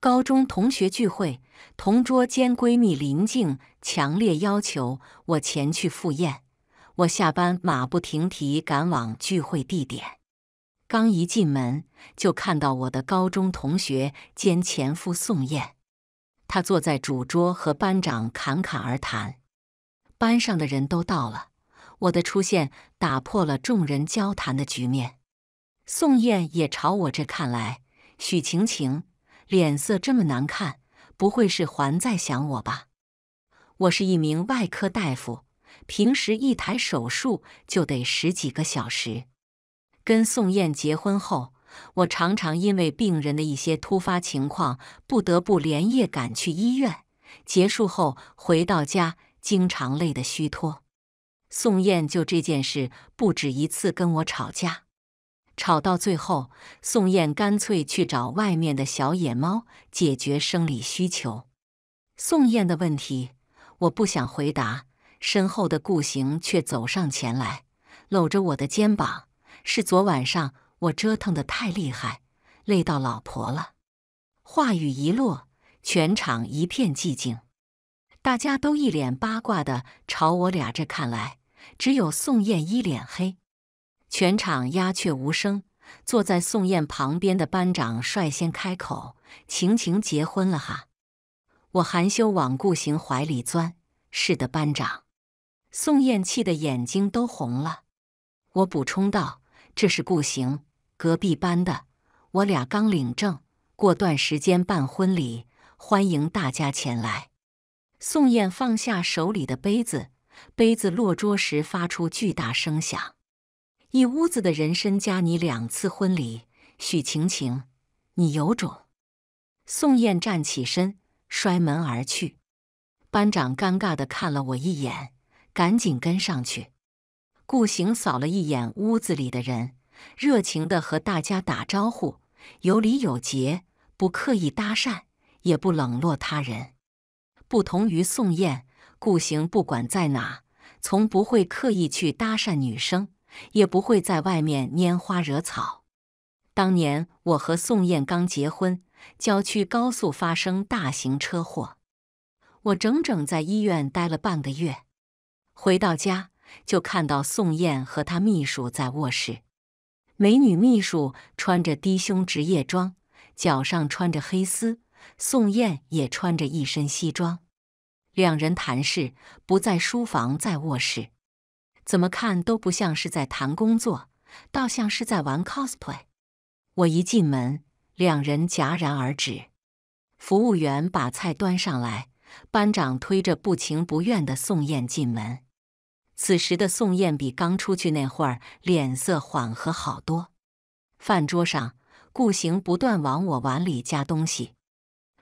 高中同学聚会，同桌兼闺蜜林静强烈要求我前去赴宴。我下班马不停蹄赶往聚会地点，刚一进门就看到我的高中同学兼前夫宋燕，他坐在主桌和班长侃侃而谈。班上的人都到了，我的出现打破了众人交谈的局面。宋燕也朝我这看来，许晴晴。脸色这么难看，不会是还在想我吧？我是一名外科大夫，平时一台手术就得十几个小时。跟宋艳结婚后，我常常因为病人的一些突发情况，不得不连夜赶去医院。结束后回到家，经常累得虚脱。宋艳就这件事不止一次跟我吵架。吵到最后，宋艳干脆去找外面的小野猫解决生理需求。宋艳的问题我不想回答，身后的顾行却走上前来，搂着我的肩膀：“是昨晚上我折腾的太厉害，累到老婆了。”话语一落，全场一片寂静，大家都一脸八卦的朝我俩这看来，只有宋艳一脸黑。全场鸦雀无声。坐在宋燕旁边的班长率先开口：“晴晴结婚了哈！”我含羞往顾行怀里钻。“是的，班长。”宋燕气的眼睛都红了。我补充道：“这是顾行，隔壁班的。我俩刚领证，过段时间办婚礼，欢迎大家前来。”宋燕放下手里的杯子，杯子落桌时发出巨大声响。一屋子的人参加你两次婚礼，许晴晴，你有种！宋艳站起身，摔门而去。班长尴尬地看了我一眼，赶紧跟上去。顾行扫了一眼屋子里的人，热情地和大家打招呼，有礼有节，不刻意搭讪，也不冷落他人。不同于宋艳，顾行不管在哪，从不会刻意去搭讪女生。也不会在外面拈花惹草。当年我和宋艳刚结婚，郊区高速发生大型车祸，我整整在医院待了半个月。回到家就看到宋艳和她秘书在卧室。美女秘书穿着低胸职业装，脚上穿着黑丝。宋艳也穿着一身西装，两人谈事，不在书房，在卧室。怎么看都不像是在谈工作，倒像是在玩 cosplay。我一进门，两人戛然而止。服务员把菜端上来，班长推着不情不愿的宋艳进门。此时的宋艳比刚出去那会儿脸色缓和好多。饭桌上，顾行不断往我碗里夹东西。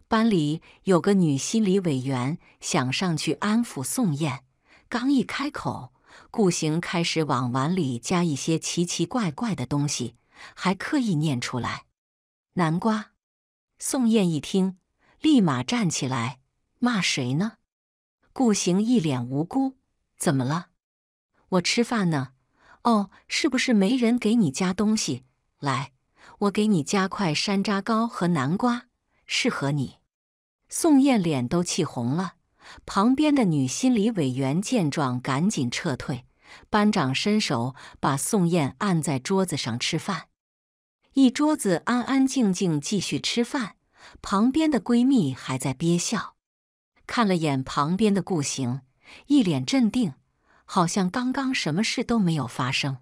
班里有个女心理委员想上去安抚宋艳，刚一开口。顾行开始往碗里加一些奇奇怪怪的东西，还刻意念出来：“南瓜。”宋艳一听，立马站起来骂：“谁呢？”顾行一脸无辜：“怎么了？我吃饭呢。”“哦，是不是没人给你加东西？来，我给你加块山楂糕和南瓜，适合你。”宋艳脸都气红了。旁边的女心理委员见状，赶紧撤退。班长伸手把宋艳按在桌子上吃饭，一桌子安安静静继续吃饭。旁边的闺蜜还在憋笑，看了眼旁边的顾行，一脸镇定，好像刚刚什么事都没有发生。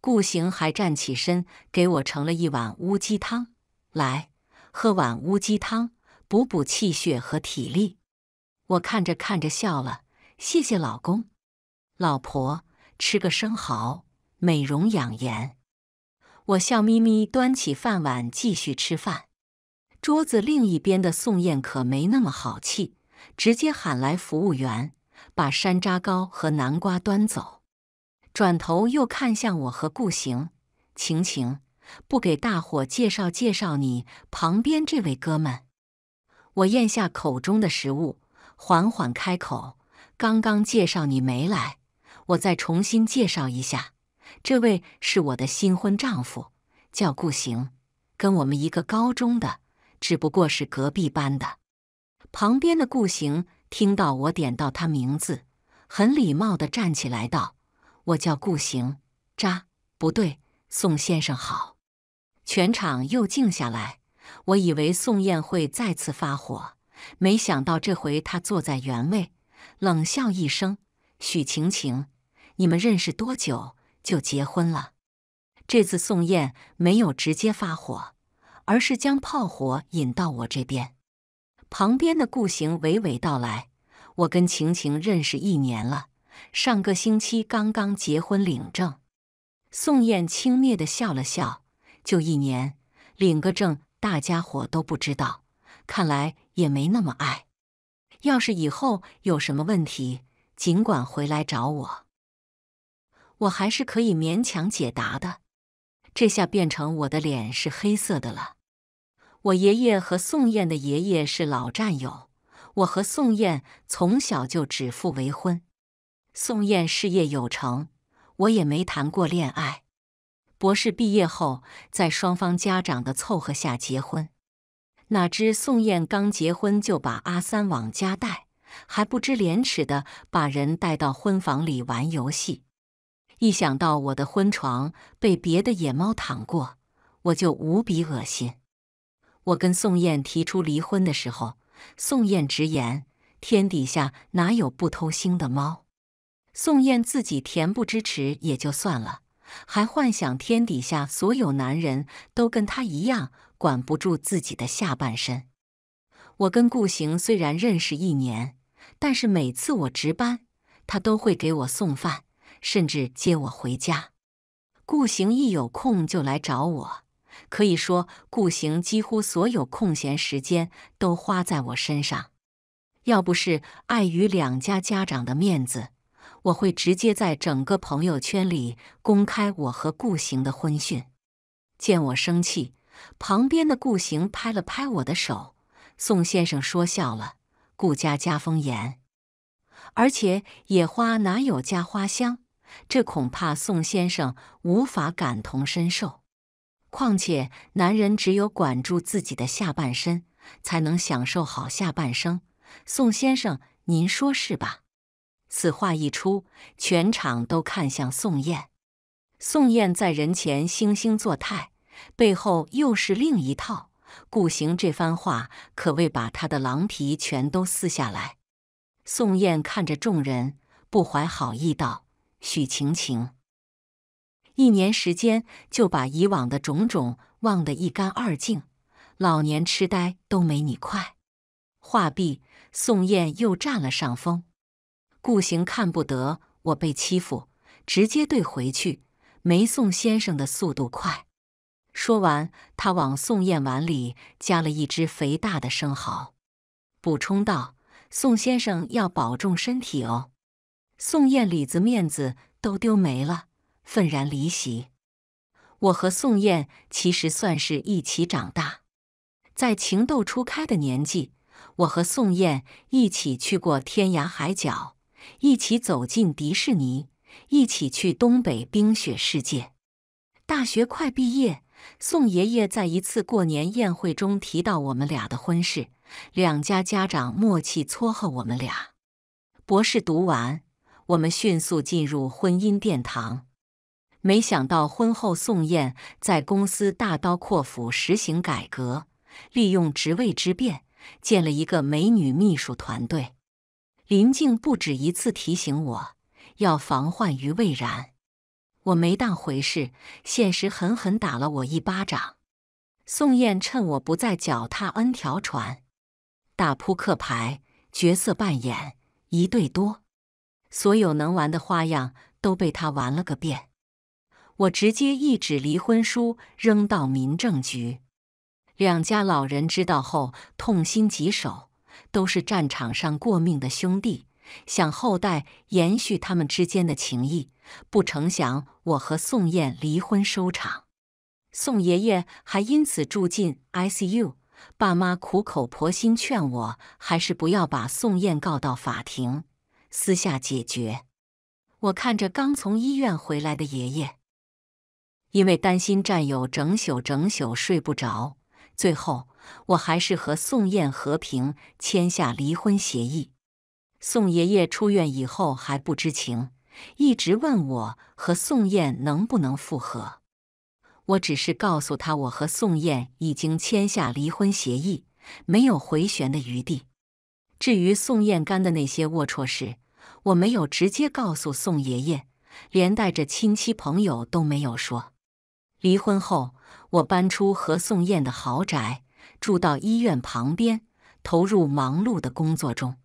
顾行还站起身给我盛了一碗乌鸡汤，来，喝碗乌鸡汤，补补气血和体力。我看着看着笑了，谢谢老公，老婆吃个生蚝，美容养颜。我笑眯眯端起饭碗继续吃饭。桌子另一边的宋艳可没那么好气，直接喊来服务员，把山楂糕和南瓜端走。转头又看向我和顾行，晴晴，不给大伙介绍介绍你旁边这位哥们？我咽下口中的食物。缓缓开口：“刚刚介绍你没来，我再重新介绍一下。这位是我的新婚丈夫，叫顾行，跟我们一个高中的，只不过是隔壁班的。”旁边的顾行听到我点到他名字，很礼貌的站起来道：“我叫顾行，渣不对，宋先生好。”全场又静下来，我以为宋艳会再次发火。没想到这回他坐在原位，冷笑一声：“许晴晴，你们认识多久就结婚了？”这次宋艳没有直接发火，而是将炮火引到我这边。旁边的顾行娓娓道来：“我跟晴晴认识一年了，上个星期刚刚结婚领证。”宋艳轻蔑地笑了笑：“就一年，领个证，大家伙都不知道。看来。”也没那么爱。要是以后有什么问题，尽管回来找我，我还是可以勉强解答的。这下变成我的脸是黑色的了。我爷爷和宋艳的爷爷是老战友，我和宋艳从小就指腹为婚。宋艳事业有成，我也没谈过恋爱。博士毕业后，在双方家长的凑合下结婚。哪知宋艳刚结婚就把阿三往家带，还不知廉耻的把人带到婚房里玩游戏。一想到我的婚床被别的野猫躺过，我就无比恶心。我跟宋艳提出离婚的时候，宋艳直言：“天底下哪有不偷腥的猫？”宋艳自己恬不知耻也就算了，还幻想天底下所有男人都跟她一样。管不住自己的下半身。我跟顾行虽然认识一年，但是每次我值班，他都会给我送饭，甚至接我回家。顾行一有空就来找我，可以说顾行几乎所有空闲时间都花在我身上。要不是碍于两家家长的面子，我会直接在整个朋友圈里公开我和顾行的婚讯。见我生气。旁边的顾行拍了拍我的手，宋先生说笑了，顾家家风严，而且野花哪有家花香？这恐怕宋先生无法感同身受。况且男人只有管住自己的下半身，才能享受好下半生。宋先生，您说是吧？此话一出，全场都看向宋艳。宋艳在人前惺惺作态。背后又是另一套。顾行这番话可谓把他的狼皮全都撕下来。宋艳看着众人，不怀好意道：“许晴晴，一年时间就把以往的种种忘得一干二净，老年痴呆都没你快。”话毕，宋艳又占了上风。顾行看不得我被欺负，直接怼回去：“没宋先生的速度快。”说完，他往宋燕碗里加了一只肥大的生蚝，补充道：“宋先生要保重身体哦。”宋燕里子面子都丢没了，愤然离席。我和宋燕其实算是一起长大，在情窦初开的年纪，我和宋燕一起去过天涯海角，一起走进迪士尼，一起去东北冰雪世界。大学快毕业。宋爷爷在一次过年宴会中提到我们俩的婚事，两家家长默契撮合我们俩。博士读完，我们迅速进入婚姻殿堂。没想到婚后，宋艳在公司大刀阔斧实行改革，利用职位之便建了一个美女秘书团队。林静不止一次提醒我，要防患于未然。我没当回事，现实狠狠打了我一巴掌。宋燕趁我不在，脚踏 n 条船，打扑克牌、角色扮演、一对多，所有能玩的花样都被他玩了个遍。我直接一纸离婚书扔到民政局。两家老人知道后痛心疾首，都是战场上过命的兄弟。想后代延续他们之间的情谊，不成想我和宋艳离婚收场，宋爷爷还因此住进 I C U，爸妈苦口婆心劝我，还是不要把宋艳告到法庭，私下解决。我看着刚从医院回来的爷爷，因为担心战友整宿整宿睡不着，最后我还是和宋艳和平签下离婚协议。宋爷爷出院以后还不知情，一直问我和宋艳能不能复合。我只是告诉他我和宋艳已经签下离婚协议，没有回旋的余地。至于宋艳干的那些龌龊事，我没有直接告诉宋爷爷，连带着亲戚朋友都没有说。离婚后，我搬出和宋艳的豪宅，住到医院旁边，投入忙碌的工作中。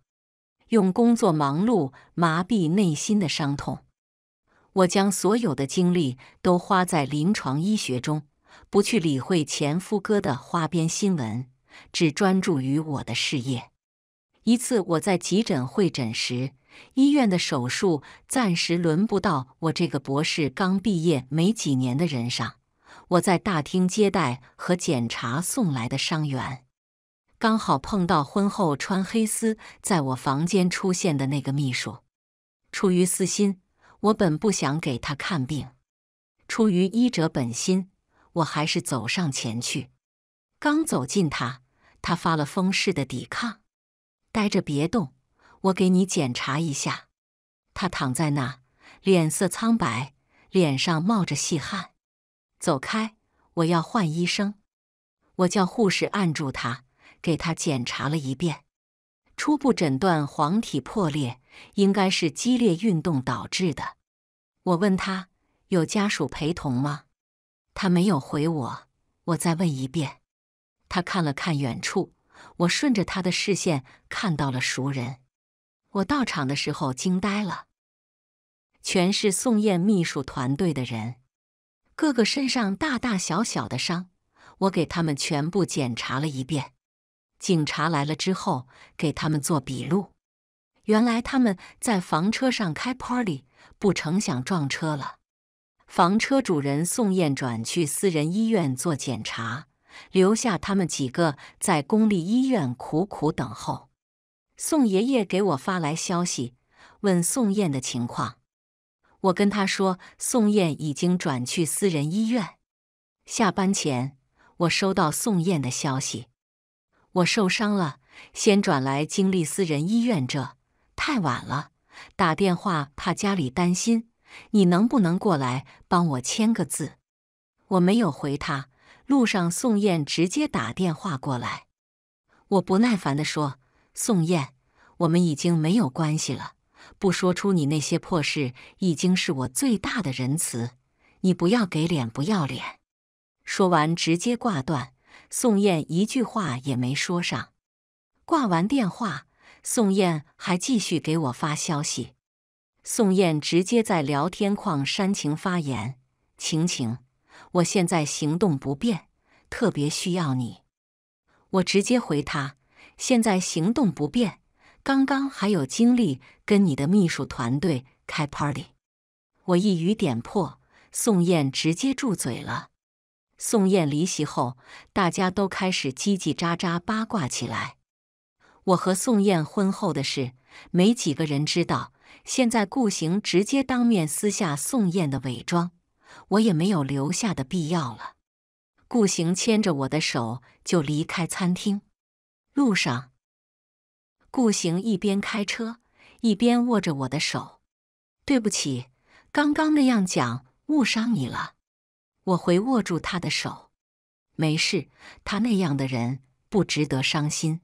用工作忙碌麻痹内心的伤痛，我将所有的精力都花在临床医学中，不去理会前夫哥的花边新闻，只专注于我的事业。一次，我在急诊会诊时，医院的手术暂时轮不到我这个博士刚毕业没几年的人上，我在大厅接待和检查送来的伤员。刚好碰到婚后穿黑丝在我房间出现的那个秘书，出于私心，我本不想给他看病；出于医者本心，我还是走上前去。刚走近他，他发了疯似的抵抗：“待着别动，我给你检查一下。”他躺在那，脸色苍白，脸上冒着细汗。走开，我要换医生。我叫护士按住他。给他检查了一遍，初步诊断黄体破裂，应该是激烈运动导致的。我问他有家属陪同吗？他没有回我。我再问一遍，他看了看远处。我顺着他的视线看到了熟人。我到场的时候惊呆了，全是宋艳秘书团队的人，个个身上大大小小的伤。我给他们全部检查了一遍。警察来了之后，给他们做笔录。原来他们在房车上开 party，不成想撞车了。房车主人宋燕转去私人医院做检查，留下他们几个在公立医院苦苦等候。宋爷爷给我发来消息，问宋燕的情况。我跟他说，宋燕已经转去私人医院。下班前，我收到宋燕的消息。我受伤了，先转来经历私人医院。这太晚了，打电话怕家里担心。你能不能过来帮我签个字？我没有回他。路上，宋艳直接打电话过来。我不耐烦地说：“宋艳，我们已经没有关系了。不说出你那些破事，已经是我最大的仁慈。你不要给脸不要脸。”说完，直接挂断。宋艳一句话也没说上，挂完电话，宋艳还继续给我发消息。宋艳直接在聊天框煽情发言：“晴晴，我现在行动不便，特别需要你。”我直接回他：“现在行动不便，刚刚还有精力跟你的秘书团队开 party。”我一语点破，宋艳直接住嘴了。宋艳离席后，大家都开始叽叽喳喳八卦起来。我和宋艳婚后的事，没几个人知道。现在顾行直接当面撕下宋艳的伪装，我也没有留下的必要了。顾行牵着我的手就离开餐厅。路上，顾行一边开车一边握着我的手：“对不起，刚刚那样讲，误伤你了。”我回握住他的手，没事，他那样的人不值得伤心。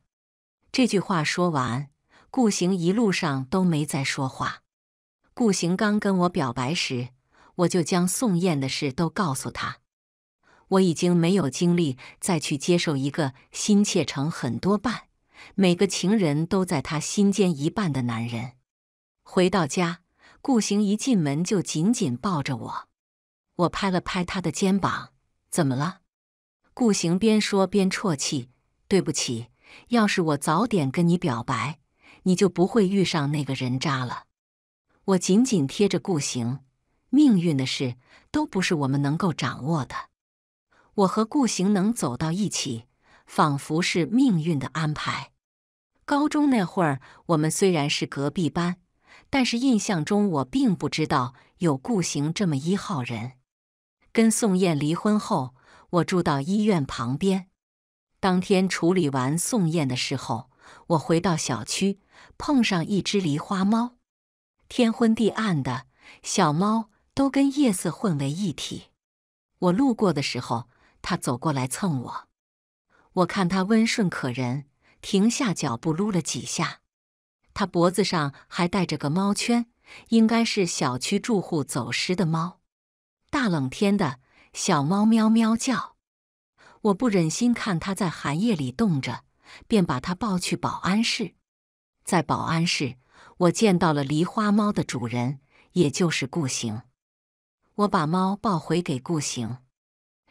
这句话说完，顾行一路上都没再说话。顾行刚跟我表白时，我就将宋艳的事都告诉他。我已经没有精力再去接受一个心切成很多半，每个情人都在他心间一半的男人。回到家，顾行一进门就紧紧抱着我。我拍了拍他的肩膀，怎么了？顾行边说边啜泣：“对不起，要是我早点跟你表白，你就不会遇上那个人渣了。”我紧紧贴着顾行。命运的事都不是我们能够掌握的。我和顾行能走到一起，仿佛是命运的安排。高中那会儿，我们虽然是隔壁班，但是印象中我并不知道有顾行这么一号人。跟宋艳离婚后，我住到医院旁边。当天处理完宋艳的时候，我回到小区，碰上一只狸花猫。天昏地暗的，小猫都跟夜色混为一体。我路过的时候，它走过来蹭我。我看它温顺可人，停下脚步撸了几下。它脖子上还带着个猫圈，应该是小区住户走失的猫。大冷天的，小猫喵喵叫，我不忍心看它在寒夜里冻着，便把它抱去保安室。在保安室，我见到了狸花猫的主人，也就是顾行。我把猫抱回给顾行，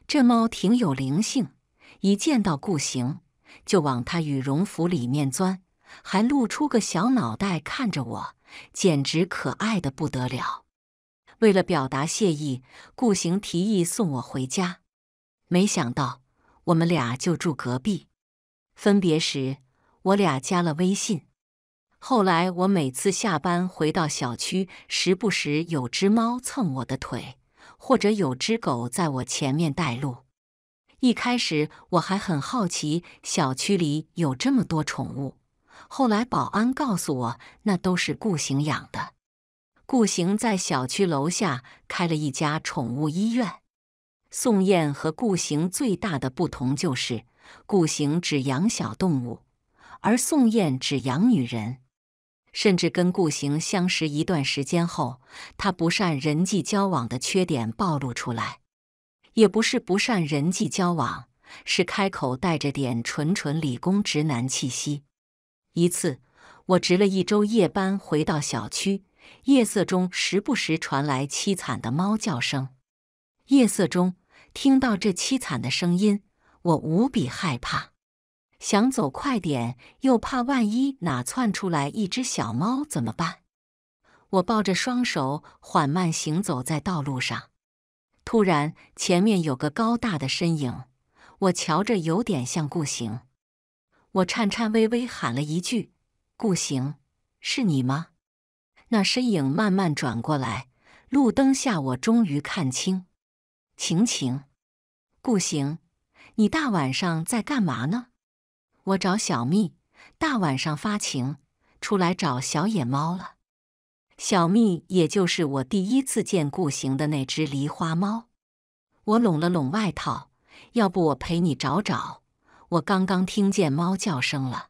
这猫挺有灵性，一见到顾行就往他羽绒服里面钻，还露出个小脑袋看着我，简直可爱的不得了。为了表达谢意，顾行提议送我回家。没想到我们俩就住隔壁。分别时，我俩加了微信。后来我每次下班回到小区，时不时有只猫蹭我的腿，或者有只狗在我前面带路。一开始我还很好奇，小区里有这么多宠物。后来保安告诉我，那都是顾行养的。顾行在小区楼下开了一家宠物医院。宋燕和顾行最大的不同就是，顾行只养小动物，而宋燕只养女人。甚至跟顾行相识一段时间后，他不善人际交往的缺点暴露出来。也不是不善人际交往，是开口带着点纯纯理工直男气息。一次，我值了一周夜班，回到小区。夜色中，时不时传来凄惨的猫叫声。夜色中听到这凄惨的声音，我无比害怕，想走快点，又怕万一哪窜出来一只小猫怎么办？我抱着双手，缓慢行走在道路上。突然，前面有个高大的身影，我瞧着有点像顾行。我颤颤巍巍喊了一句：“顾行，是你吗？”那身影慢慢转过来，路灯下我终于看清，晴晴，顾行，你大晚上在干嘛呢？我找小蜜，大晚上发情，出来找小野猫了。小蜜也就是我第一次见顾行的那只狸花猫。我拢了拢外套，要不我陪你找找？我刚刚听见猫叫声了。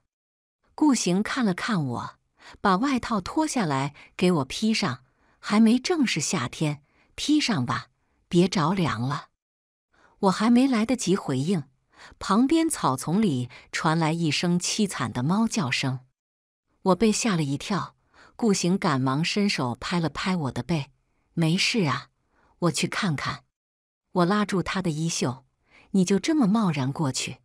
顾行看了看我。把外套脱下来给我披上，还没正式夏天，披上吧，别着凉了。我还没来得及回应，旁边草丛里传来一声凄惨的猫叫声，我被吓了一跳。顾行赶忙伸手拍了拍我的背，没事啊，我去看看。我拉住他的衣袖，你就这么贸然过去？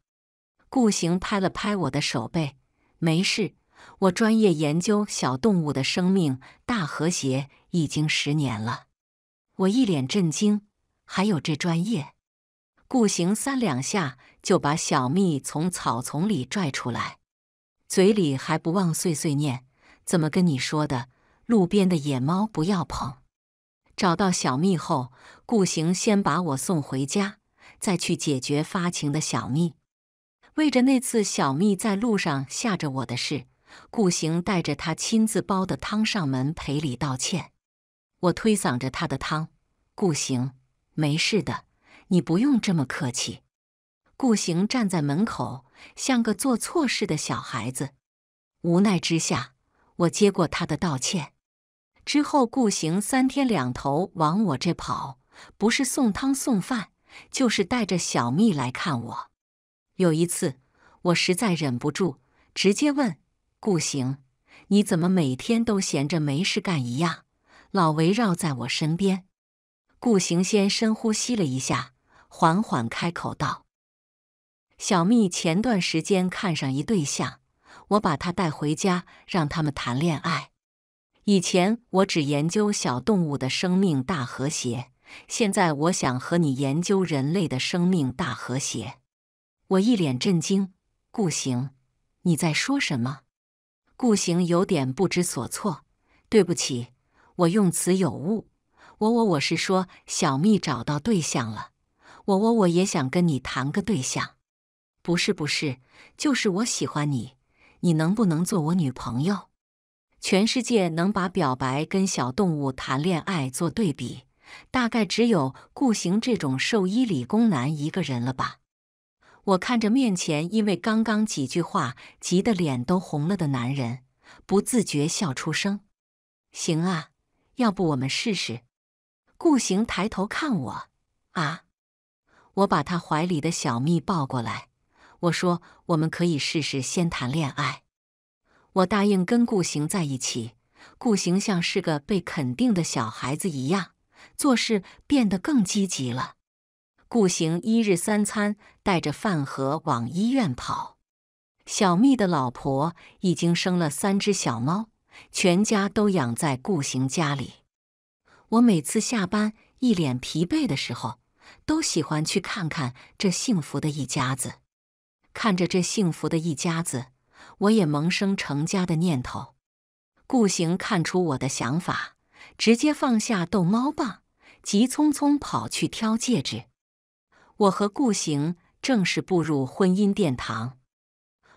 顾行拍了拍我的手背，没事。我专业研究小动物的生命大和谐已经十年了，我一脸震惊，还有这专业？顾行三两下就把小蜜从草丛里拽出来，嘴里还不忘碎碎念：“怎么跟你说的？路边的野猫不要碰。”找到小蜜后，顾行先把我送回家，再去解决发情的小蜜。为着那次小蜜在路上吓着我的事。顾行带着他亲自煲的汤上门赔礼道歉，我推搡着他的汤。顾行，没事的，你不用这么客气。顾行站在门口，像个做错事的小孩子。无奈之下，我接过他的道歉。之后，顾行三天两头往我这跑，不是送汤送饭，就是带着小蜜来看我。有一次，我实在忍不住，直接问。顾行，你怎么每天都闲着没事干一样，老围绕在我身边？顾行先深呼吸了一下，缓缓开口道：“小蜜前段时间看上一对象，我把他带回家，让他们谈恋爱。以前我只研究小动物的生命大和谐，现在我想和你研究人类的生命大和谐。”我一脸震惊：“顾行，你在说什么？”顾行有点不知所措，对不起，我用词有误。我我我是说，小蜜找到对象了。我我我也想跟你谈个对象，不是不是，就是我喜欢你，你能不能做我女朋友？全世界能把表白跟小动物谈恋爱做对比，大概只有顾行这种兽医理工男一个人了吧。我看着面前因为刚刚几句话急得脸都红了的男人，不自觉笑出声。行啊，要不我们试试？顾行抬头看我，啊！我把他怀里的小蜜抱过来，我说我们可以试试先谈恋爱。我答应跟顾行在一起，顾行像是个被肯定的小孩子一样，做事变得更积极了。顾行一日三餐，带着饭盒往医院跑。小蜜的老婆已经生了三只小猫，全家都养在顾行家里。我每次下班一脸疲惫的时候，都喜欢去看看这幸福的一家子。看着这幸福的一家子，我也萌生成家的念头。顾行看出我的想法，直接放下逗猫棒，急匆匆跑去挑戒指。我和顾行正式步入婚姻殿堂，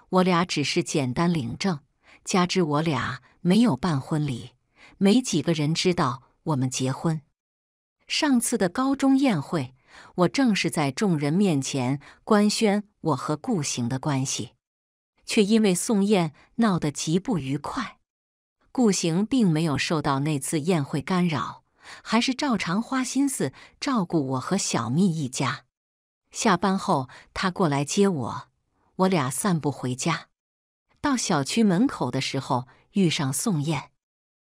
我俩只是简单领证，加之我俩没有办婚礼，没几个人知道我们结婚。上次的高中宴会，我正是在众人面前官宣我和顾行的关系，却因为宋艳闹得极不愉快。顾行并没有受到那次宴会干扰，还是照常花心思照顾我和小蜜一家。下班后，他过来接我，我俩散步回家。到小区门口的时候，遇上宋艳。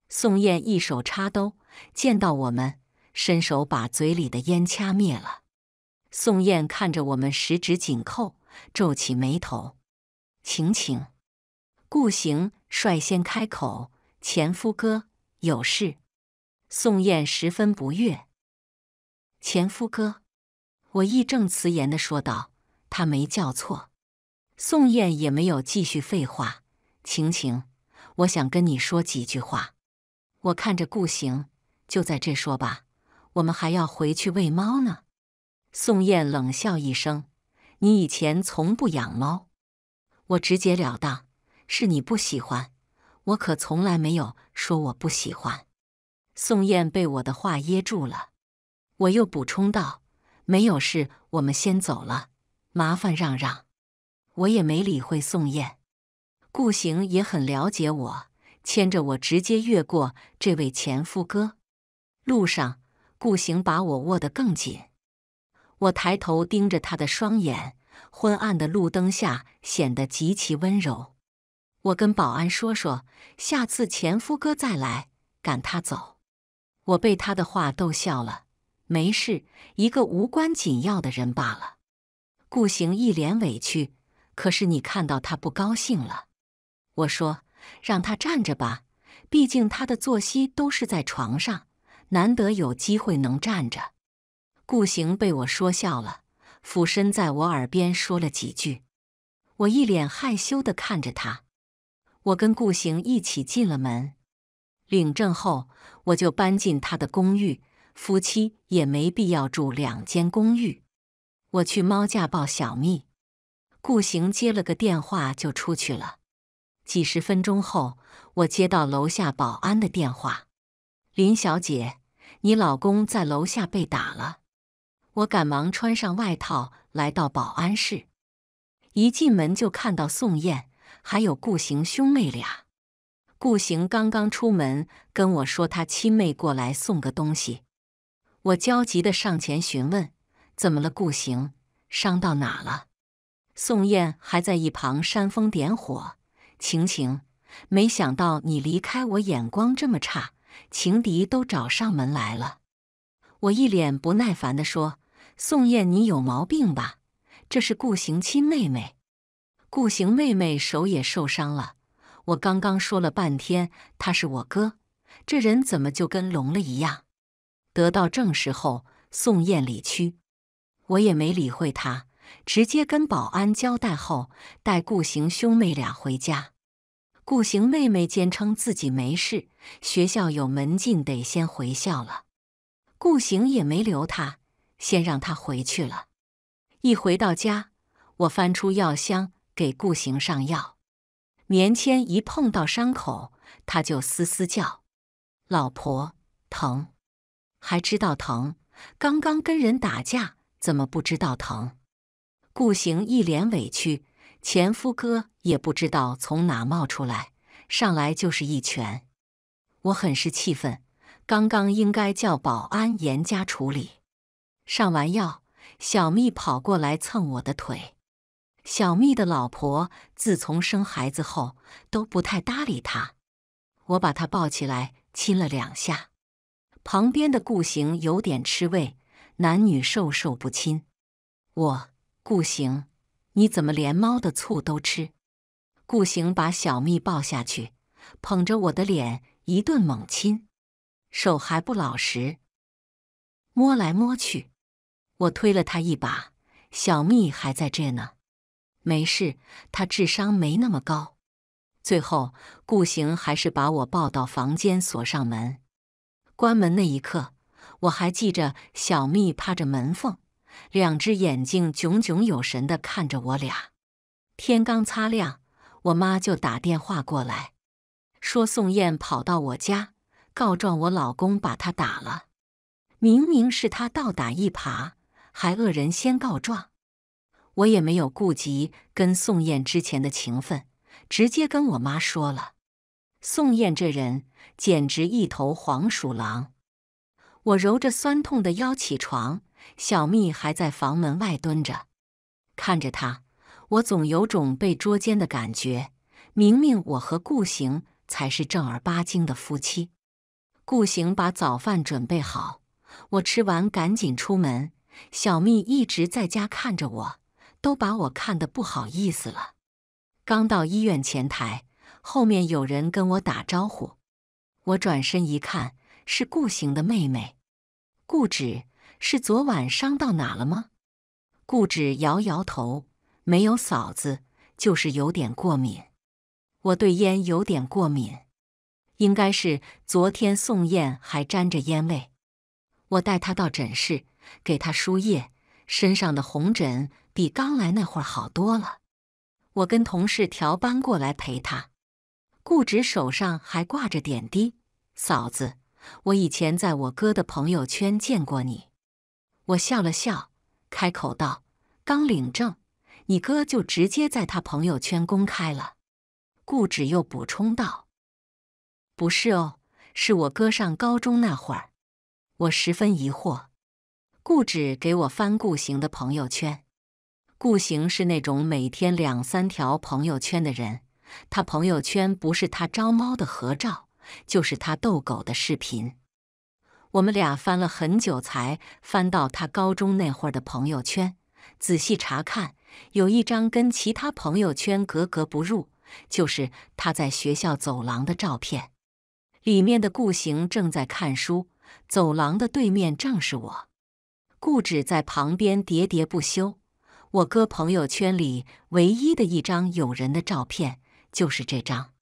宋艳一手插兜，见到我们，伸手把嘴里的烟掐灭了。宋艳看着我们十指紧扣，皱起眉头：“晴晴，顾行率先开口：“前夫哥，有事。”宋艳十分不悦：“前夫哥。”我义正辞严的说道：“他没叫错。”宋艳也没有继续废话。晴晴，我想跟你说几句话。我看着顾行，就在这说吧。我们还要回去喂猫呢。宋艳冷笑一声：“你以前从不养猫。”我直截了当：“是你不喜欢，我可从来没有说我不喜欢。”宋艳被我的话噎住了。我又补充道。没有事，我们先走了。麻烦让让。我也没理会宋艳，顾行也很了解我，牵着我直接越过这位前夫哥。路上，顾行把我握得更紧。我抬头盯着他的双眼，昏暗的路灯下显得极其温柔。我跟保安说说，下次前夫哥再来，赶他走。我被他的话逗笑了。没事，一个无关紧要的人罢了。顾行一脸委屈，可是你看到他不高兴了。我说让他站着吧，毕竟他的作息都是在床上，难得有机会能站着。顾行被我说笑了，俯身在我耳边说了几句。我一脸害羞地看着他。我跟顾行一起进了门，领证后我就搬进他的公寓。夫妻也没必要住两间公寓。我去猫架抱小蜜，顾行接了个电话就出去了。几十分钟后，我接到楼下保安的电话：“林小姐，你老公在楼下被打了。”我赶忙穿上外套来到保安室，一进门就看到宋燕还有顾行兄妹俩。顾行刚刚出门跟我说，他亲妹过来送个东西。我焦急的上前询问：“怎么了，顾行？伤到哪了？”宋艳还在一旁煽风点火：“晴晴，没想到你离开我眼光这么差，情敌都找上门来了。”我一脸不耐烦的说：“宋艳，你有毛病吧？这是顾行亲妹妹，顾行妹妹手也受伤了。我刚刚说了半天他是我哥，这人怎么就跟聋了一样？”得到证实后，宋艳离去，我也没理会他，直接跟保安交代后，带顾行兄妹俩回家。顾行妹妹坚称自己没事，学校有门禁，得先回校了。顾行也没留他，先让他回去了。一回到家，我翻出药箱给顾行上药，棉签一碰到伤口，他就嘶嘶叫：“老婆，疼。”还知道疼？刚刚跟人打架，怎么不知道疼？顾行一脸委屈，前夫哥也不知道从哪冒出来，上来就是一拳。我很是气愤，刚刚应该叫保安严加处理。上完药，小蜜跑过来蹭我的腿。小蜜的老婆自从生孩子后都不太搭理他，我把他抱起来亲了两下。旁边的顾行有点吃味，男女授受不亲。我，顾行，你怎么连猫的醋都吃？顾行把小蜜抱下去，捧着我的脸一顿猛亲，手还不老实，摸来摸去。我推了他一把，小蜜还在这呢，没事，他智商没那么高。最后，顾行还是把我抱到房间，锁上门。关门那一刻，我还记着小蜜趴着门缝，两只眼睛炯炯有神地看着我俩。天刚擦亮，我妈就打电话过来，说宋艳跑到我家告状，我老公把她打了。明明是他倒打一耙，还恶人先告状。我也没有顾及跟宋艳之前的情分，直接跟我妈说了。宋艳这人简直一头黄鼠狼！我揉着酸痛的腰起床，小蜜还在房门外蹲着，看着她，我总有种被捉奸的感觉。明明我和顾行才是正儿八经的夫妻。顾行把早饭准备好，我吃完赶紧出门。小蜜一直在家看着我，都把我看得不好意思了。刚到医院前台。后面有人跟我打招呼，我转身一看，是顾行的妹妹。顾芷是昨晚伤到哪了吗？顾芷摇摇头，没有，嫂子就是有点过敏。我对烟有点过敏，应该是昨天宋燕还沾着烟味。我带她到诊室给她输液，身上的红疹比刚来那会儿好多了。我跟同事调班过来陪她。顾执手上还挂着点滴，嫂子，我以前在我哥的朋友圈见过你。我笑了笑，开口道：“刚领证，你哥就直接在他朋友圈公开了。”顾执又补充道：“不是哦，是我哥上高中那会儿。”我十分疑惑。顾执给我翻顾行的朋友圈，顾行是那种每天两三条朋友圈的人。他朋友圈不是他招猫的合照，就是他逗狗的视频。我们俩翻了很久，才翻到他高中那会儿的朋友圈。仔细查看，有一张跟其他朋友圈格格不入，就是他在学校走廊的照片。里面的顾行正在看书，走廊的对面正是我，顾止在旁边喋喋不休。我哥朋友圈里唯一的一张有人的照片。就是这张，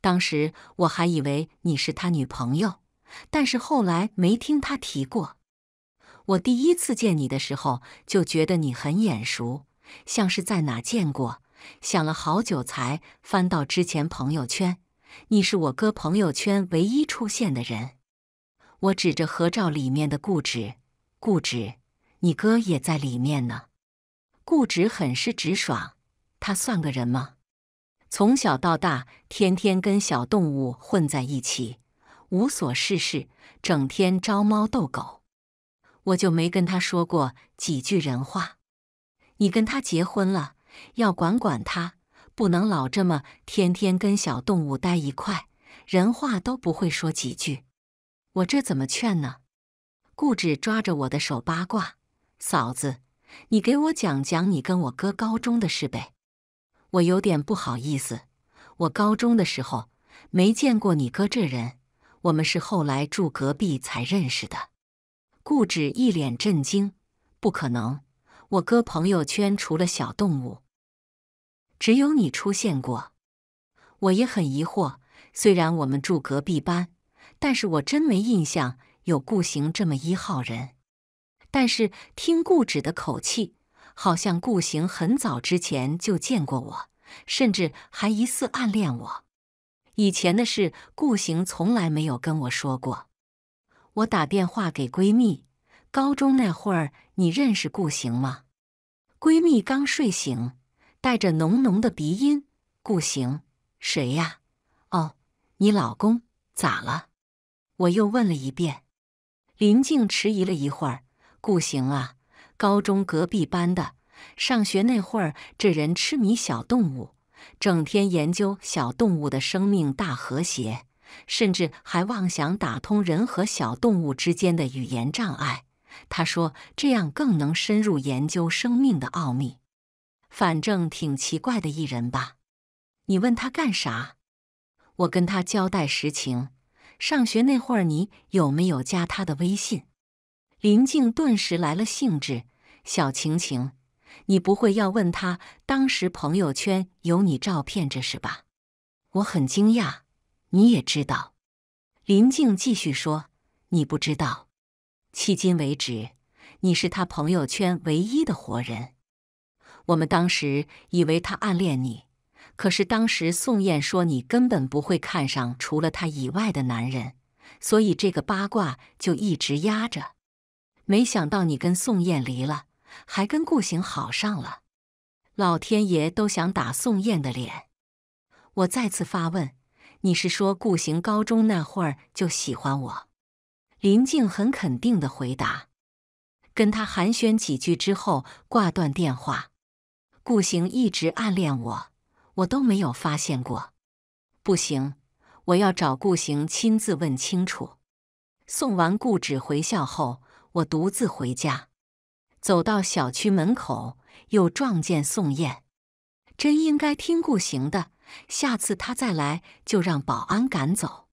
当时我还以为你是他女朋友，但是后来没听他提过。我第一次见你的时候就觉得你很眼熟，像是在哪见过。想了好久才翻到之前朋友圈，你是我哥朋友圈唯一出现的人。我指着合照里面的顾执，顾执，你哥也在里面呢。顾执很是直爽，他算个人吗？从小到大，天天跟小动物混在一起，无所事事，整天招猫逗狗，我就没跟他说过几句人话。你跟他结婚了，要管管他，不能老这么天天跟小动物待一块，人话都不会说几句。我这怎么劝呢？固执抓着我的手八卦，嫂子，你给我讲讲你跟我哥高中的事呗。我有点不好意思，我高中的时候没见过你哥这人，我们是后来住隔壁才认识的。顾芷一脸震惊，不可能，我哥朋友圈除了小动物，只有你出现过。我也很疑惑，虽然我们住隔壁班，但是我真没印象有顾行这么一号人。但是听顾芷的口气。好像顾行很早之前就见过我，甚至还疑似暗恋我。以前的事，顾行从来没有跟我说过。我打电话给闺蜜，高中那会儿你认识顾行吗？闺蜜刚睡醒，带着浓浓的鼻音：“顾行，谁呀？哦，你老公，咋了？”我又问了一遍。林静迟疑了一会儿：“顾行啊。”高中隔壁班的，上学那会儿，这人痴迷小动物，整天研究小动物的生命大和谐，甚至还妄想打通人和小动物之间的语言障碍。他说这样更能深入研究生命的奥秘。反正挺奇怪的一人吧？你问他干啥？我跟他交代实情。上学那会儿，你有没有加他的微信？林静顿时来了兴致：“小晴晴，你不会要问他当时朋友圈有你照片这事吧？”我很惊讶。你也知道，林静继续说：“你不知道，迄今为止，你是他朋友圈唯一的活人。我们当时以为他暗恋你，可是当时宋艳说你根本不会看上除了他以外的男人，所以这个八卦就一直压着。”没想到你跟宋艳离了，还跟顾行好上了，老天爷都想打宋艳的脸。我再次发问：“你是说顾行高中那会儿就喜欢我？”林静很肯定的回答。跟他寒暄几句之后，挂断电话。顾行一直暗恋我，我都没有发现过。不行，我要找顾行亲自问清楚。送完顾芷回校后。我独自回家，走到小区门口，又撞见宋艳。真应该听顾行的，下次他再来就让保安赶走。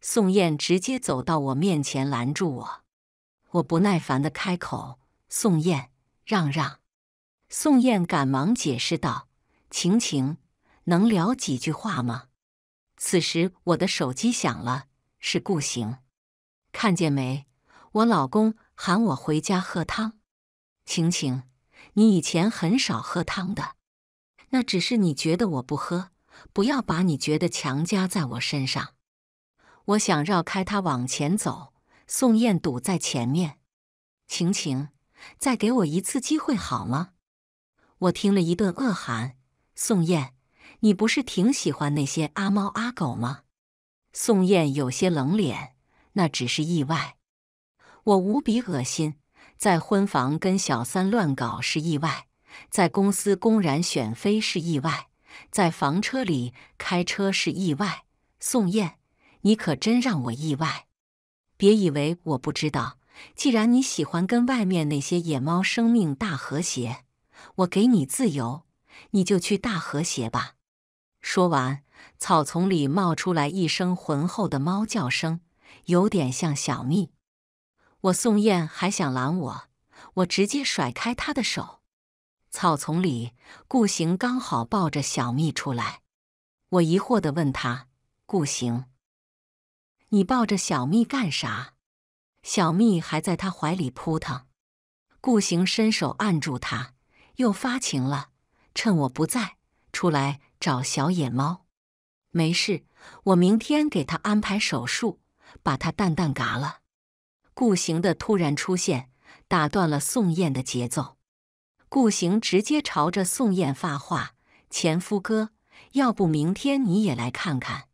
宋艳直接走到我面前拦住我，我不耐烦的开口：“宋艳，让让。”宋艳赶忙解释道：“晴晴，能聊几句话吗？”此时我的手机响了，是顾行。看见没，我老公。喊我回家喝汤，晴晴，你以前很少喝汤的，那只是你觉得我不喝，不要把你觉得强加在我身上。我想绕开他往前走，宋艳堵在前面。晴晴，再给我一次机会好吗？我听了一顿恶寒。宋艳，你不是挺喜欢那些阿猫阿狗吗？宋艳有些冷脸，那只是意外。我无比恶心，在婚房跟小三乱搞是意外，在公司公然选妃是意外，在房车里开车是意外。宋艳，你可真让我意外！别以为我不知道，既然你喜欢跟外面那些野猫生命大和谐，我给你自由，你就去大和谐吧。说完，草丛里冒出来一声浑厚的猫叫声，有点像小蜜。我宋艳还想拦我，我直接甩开她的手。草丛里，顾行刚好抱着小蜜出来。我疑惑地问他：“顾行，你抱着小蜜干啥？”小蜜还在他怀里扑腾。顾行伸手按住他，又发情了。趁我不在，出来找小野猫。没事，我明天给他安排手术，把他蛋蛋嘎了。顾行的突然出现打断了宋艳的节奏。顾行直接朝着宋艳发话：“前夫哥，要不明天你也来看看？”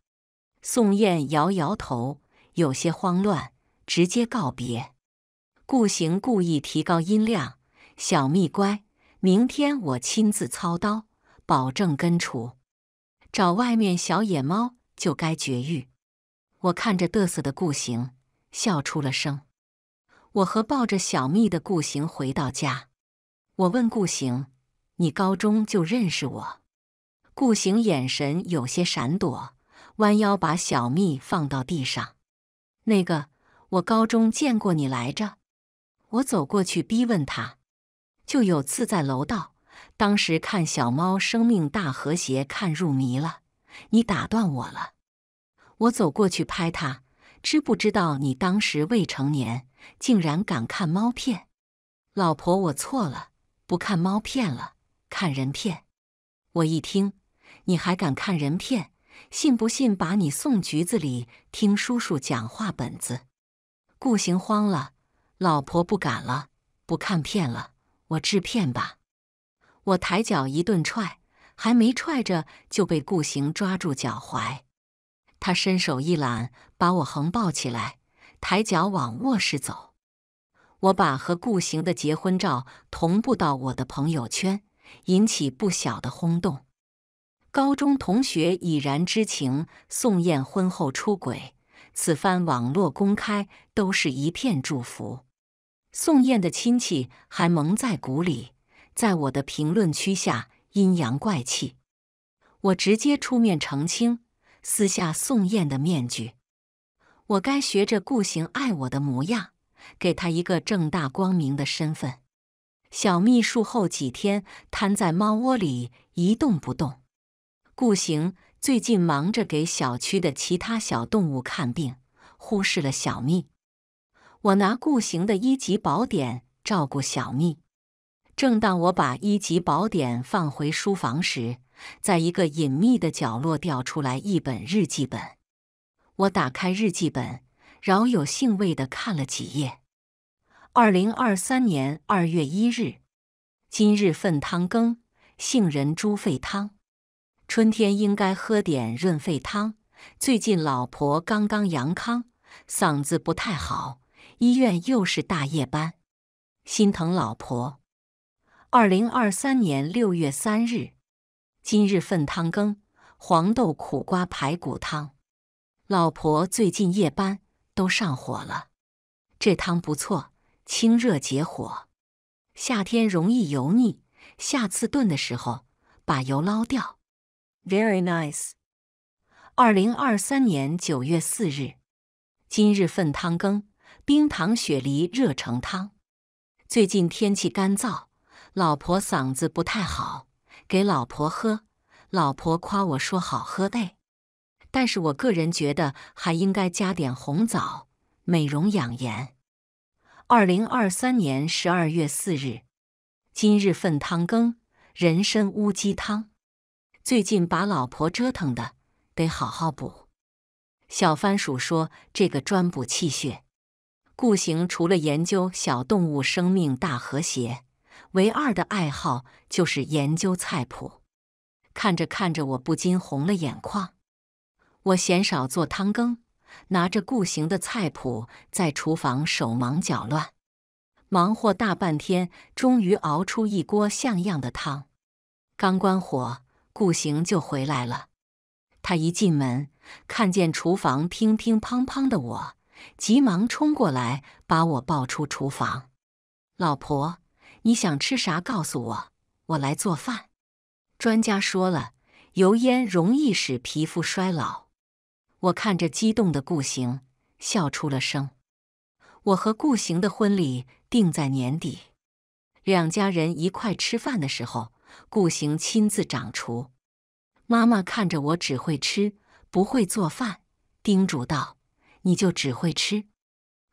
宋艳摇摇头，有些慌乱，直接告别。顾行故意提高音量：“小蜜乖，明天我亲自操刀，保证根除。找外面小野猫就该绝育。”我看着得瑟的顾行，笑出了声。我和抱着小蜜的顾行回到家，我问顾行：“你高中就认识我？”顾行眼神有些闪躲，弯腰把小蜜放到地上。那个，我高中见过你来着。我走过去逼问他，就有次在楼道，当时看《小猫生命大和谐》看入迷了，你打断我了。我走过去拍他。知不知道你当时未成年，竟然敢看猫片？老婆，我错了，不看猫片了，看人片。我一听，你还敢看人片？信不信把你送局子里听叔叔讲话本子？顾行慌了，老婆不敢了，不看片了，我制片吧。我抬脚一顿踹，还没踹着，就被顾行抓住脚踝。他伸手一揽，把我横抱起来，抬脚往卧室走。我把和顾行的结婚照同步到我的朋友圈，引起不小的轰动。高中同学已然知情，宋艳婚后出轨，此番网络公开都是一片祝福。宋艳的亲戚还蒙在鼓里，在我的评论区下阴阳怪气。我直接出面澄清。撕下宋艳的面具，我该学着顾行爱我的模样，给他一个正大光明的身份。小秘术后几天瘫在猫窝里一动不动。顾行最近忙着给小区的其他小动物看病，忽视了小蜜。我拿顾行的一级宝典照顾小蜜。正当我把一级宝典放回书房时。在一个隐秘的角落，掉出来一本日记本。我打开日记本，饶有兴味的看了几页。二零二三年二月一日，今日份汤羹，杏仁猪肺汤。春天应该喝点润肺汤。最近老婆刚刚阳康，嗓子不太好，医院又是大夜班，心疼老婆。二零二三年六月三日。今日份汤羹，黄豆苦瓜排骨汤。老婆最近夜班都上火了，这汤不错，清热解火。夏天容易油腻，下次炖的时候把油捞掉。Very nice。二零二三年九月四日，今日份汤羹，冰糖雪梨热成汤。最近天气干燥，老婆嗓子不太好。给老婆喝，老婆夸我说好喝嘞。但是我个人觉得还应该加点红枣，美容养颜。二零二三年十二月四日，今日份汤羹：人参乌鸡汤。最近把老婆折腾的，得好好补。小番薯说：“这个专补气血。”顾行除了研究小动物生命大和谐。唯二的爱好就是研究菜谱，看着看着，我不禁红了眼眶。我嫌少做汤羹，拿着顾行的菜谱在厨房手忙脚乱，忙活大半天，终于熬出一锅像样的汤。刚关火，顾行就回来了。他一进门，看见厨房乒乒乓乓的我，急忙冲过来把我抱出厨房。老婆。你想吃啥？告诉我，我来做饭。专家说了，油烟容易使皮肤衰老。我看着激动的顾行，笑出了声。我和顾行的婚礼定在年底，两家人一块吃饭的时候，顾行亲自掌厨。妈妈看着我只会吃不会做饭，叮嘱道：“你就只会吃。”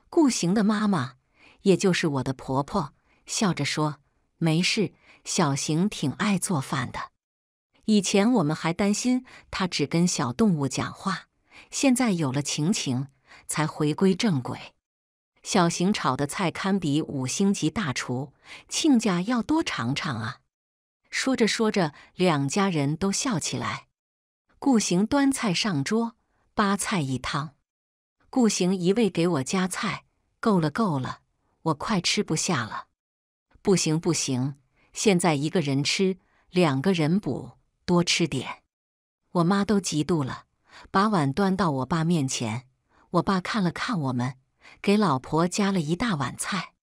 顾行的妈妈，也就是我的婆婆。笑着说：“没事，小邢挺爱做饭的。以前我们还担心他只跟小动物讲话，现在有了晴晴，才回归正轨。小邢炒的菜堪比五星级大厨，亲家要多尝尝啊！”说着说着，两家人都笑起来。顾行端菜上桌，八菜一汤。顾行一味给我夹菜：“够了，够了，我快吃不下了。”不行不行，现在一个人吃，两个人补，多吃点。我妈都嫉妒了，把碗端到我爸面前。我爸看了看我们，给老婆夹了一大碗菜。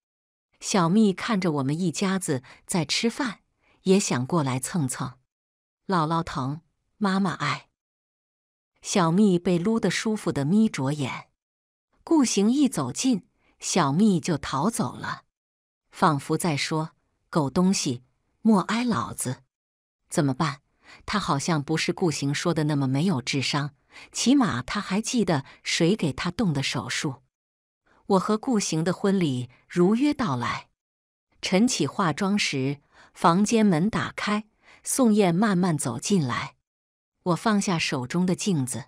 小蜜看着我们一家子在吃饭，也想过来蹭蹭。姥姥疼，妈妈爱。小蜜被撸得舒服的眯着眼。顾行一走近，小蜜就逃走了。仿佛在说：“狗东西，莫挨老子！”怎么办？他好像不是顾行说的那么没有智商，起码他还记得谁给他动的手术。我和顾行的婚礼如约到来。晨起化妆时，房间门打开，宋艳慢慢走进来。我放下手中的镜子。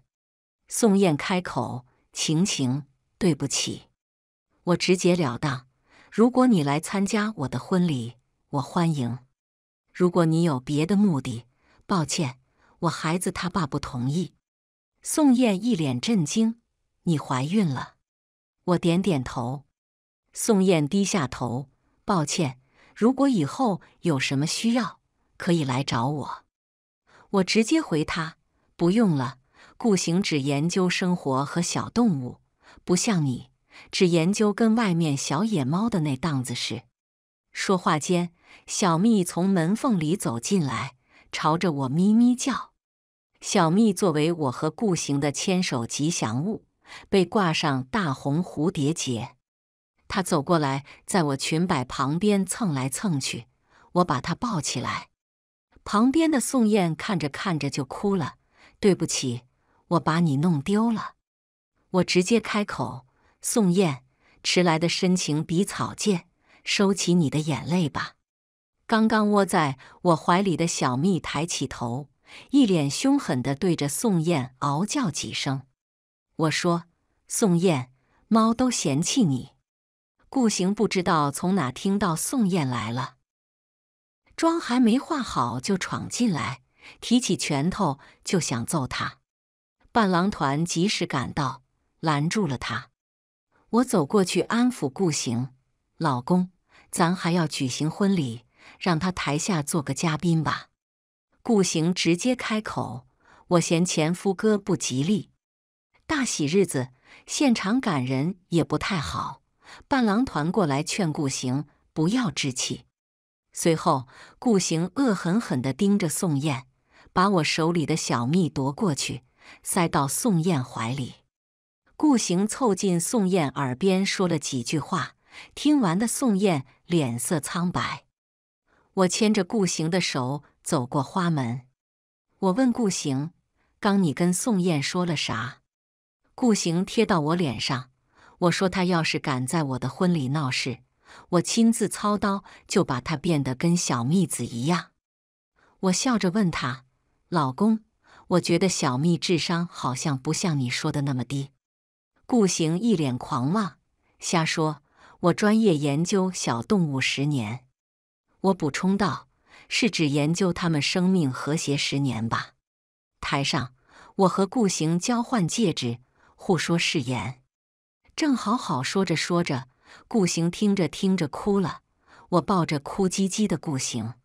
宋艳开口：“晴晴，对不起。”我直截了当。如果你来参加我的婚礼，我欢迎。如果你有别的目的，抱歉，我孩子他爸不同意。宋艳一脸震惊：“你怀孕了？”我点点头。宋艳低下头：“抱歉，如果以后有什么需要，可以来找我。”我直接回他：“不用了，顾行只研究生活和小动物，不像你。”只研究跟外面小野猫的那档子事。说话间，小蜜从门缝里走进来，朝着我咪咪叫。小蜜作为我和顾行的牵手吉祥物，被挂上大红蝴蝶结。她走过来，在我裙摆旁边蹭来蹭去。我把她抱起来。旁边的宋艳看着看着就哭了：“对不起，我把你弄丢了。”我直接开口。宋燕，迟来的深情比草贱，收起你的眼泪吧。刚刚窝在我怀里的小蜜抬起头，一脸凶狠的对着宋燕嗷叫几声。我说：“宋燕，猫都嫌弃你。”顾行不知道从哪听到宋燕来了，妆还没化好就闯进来，提起拳头就想揍他。伴郎团及时赶到，拦住了他。我走过去安抚顾行：“老公，咱还要举行婚礼，让他台下做个嘉宾吧。”顾行直接开口：“我嫌前夫哥不吉利，大喜日子现场感人也不太好。”伴郎团过来劝顾行不要置气。随后，顾行恶狠狠地盯着宋艳，把我手里的小蜜夺过去，塞到宋艳怀里。顾行凑近宋艳耳边说了几句话，听完的宋艳脸色苍白。我牵着顾行的手走过花门，我问顾行：“刚你跟宋艳说了啥？”顾行贴到我脸上，我说：“他要是敢在我的婚礼闹事，我亲自操刀，就把他变得跟小蜜子一样。”我笑着问他：“老公，我觉得小蜜智商好像不像你说的那么低。”顾行一脸狂妄，瞎说！我专业研究小动物十年，我补充道：“是指研究它们生命和谐十年吧？”台上，我和顾行交换戒指，互说誓言。正好好说着说着，顾行听着听着哭了。我抱着哭唧唧的顾行，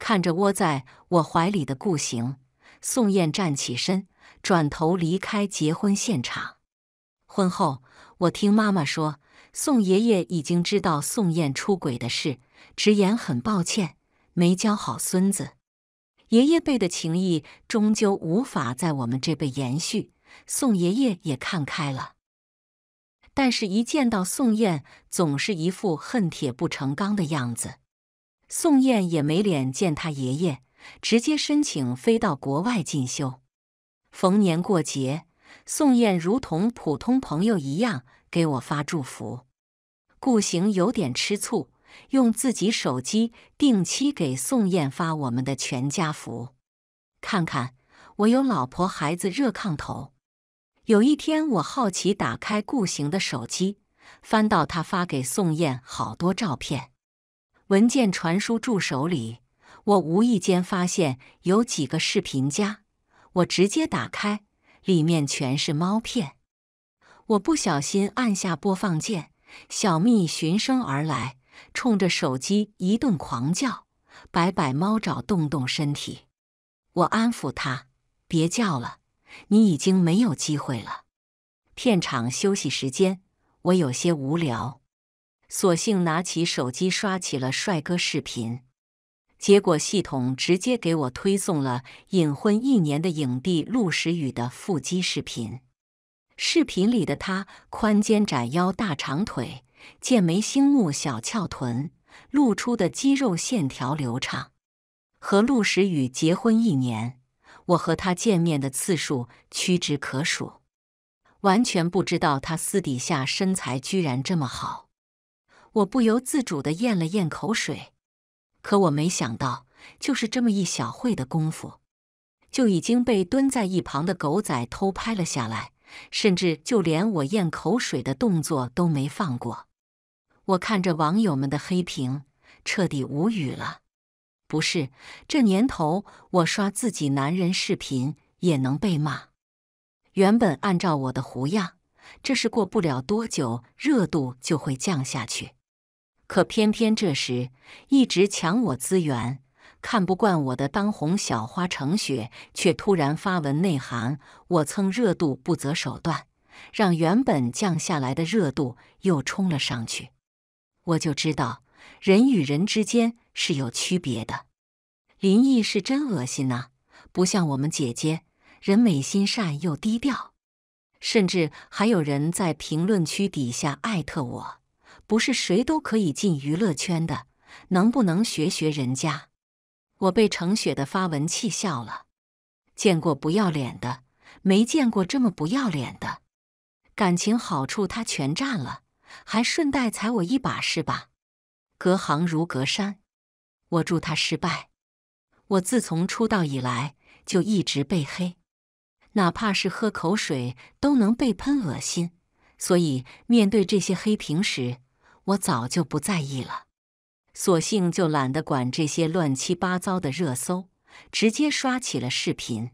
看着窝在我怀里的顾行，宋燕站起身，转头离开结婚现场。婚后，我听妈妈说，宋爷爷已经知道宋艳出轨的事，直言很抱歉，没教好孙子。爷爷辈的情谊终究无法在我们这辈延续，宋爷爷也看开了，但是，一见到宋艳，总是一副恨铁不成钢的样子。宋艳也没脸见他爷爷，直接申请飞到国外进修。逢年过节。宋艳如同普通朋友一样给我发祝福，顾行有点吃醋，用自己手机定期给宋艳发我们的全家福，看看我有老婆孩子热炕头。有一天，我好奇打开顾行的手机，翻到他发给宋艳好多照片。文件传输助手里，我无意间发现有几个视频夹，我直接打开。里面全是猫片，我不小心按下播放键，小蜜循声而来，冲着手机一顿狂叫，摆摆猫爪，动动身体。我安抚它，别叫了，你已经没有机会了。片场休息时间，我有些无聊，索性拿起手机刷起了帅哥视频。结果系统直接给我推送了隐婚一年的影帝陆时雨的腹肌视频。视频里的他宽肩窄腰大长腿剑眉星目小翘臀，露出的肌肉线条流畅。和陆时雨结婚一年，我和他见面的次数屈指可数，完全不知道他私底下身材居然这么好。我不由自主的咽了咽口水。可我没想到，就是这么一小会的功夫，就已经被蹲在一旁的狗仔偷拍了下来，甚至就连我咽口水的动作都没放过。我看着网友们的黑屏，彻底无语了。不是，这年头，我刷自己男人视频也能被骂。原本按照我的胡样，这是过不了多久热度就会降下去。可偏偏这时，一直抢我资源、看不惯我的当红小花程雪，却突然发文内涵我蹭热度不择手段，让原本降下来的热度又冲了上去。我就知道，人与人之间是有区别的。林毅是真恶心呐，不像我们姐姐，人美心善又低调。甚至还有人在评论区底下艾特我。不是谁都可以进娱乐圈的，能不能学学人家？我被程雪的发文气笑了。见过不要脸的，没见过这么不要脸的。感情好处他全占了，还顺带踩我一把是吧？隔行如隔山，我祝他失败。我自从出道以来就一直被黑，哪怕是喝口水都能被喷恶心。所以面对这些黑评时，我早就不在意了，索性就懒得管这些乱七八糟的热搜，直接刷起了视频。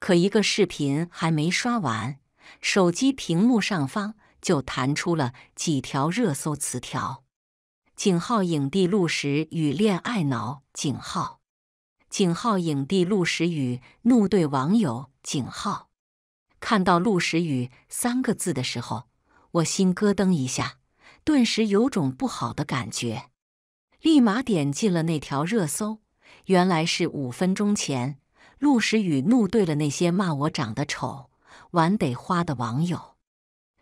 可一个视频还没刷完，手机屏幕上方就弹出了几条热搜词条：“井号影帝陆石与恋爱脑井号井号影帝陆石雨怒怼网友井号”。看到“陆石雨三个字的时候，我心咯噔一下。顿时有种不好的感觉，立马点进了那条热搜。原来是五分钟前，陆时雨怒对了那些骂我长得丑、玩得花的网友。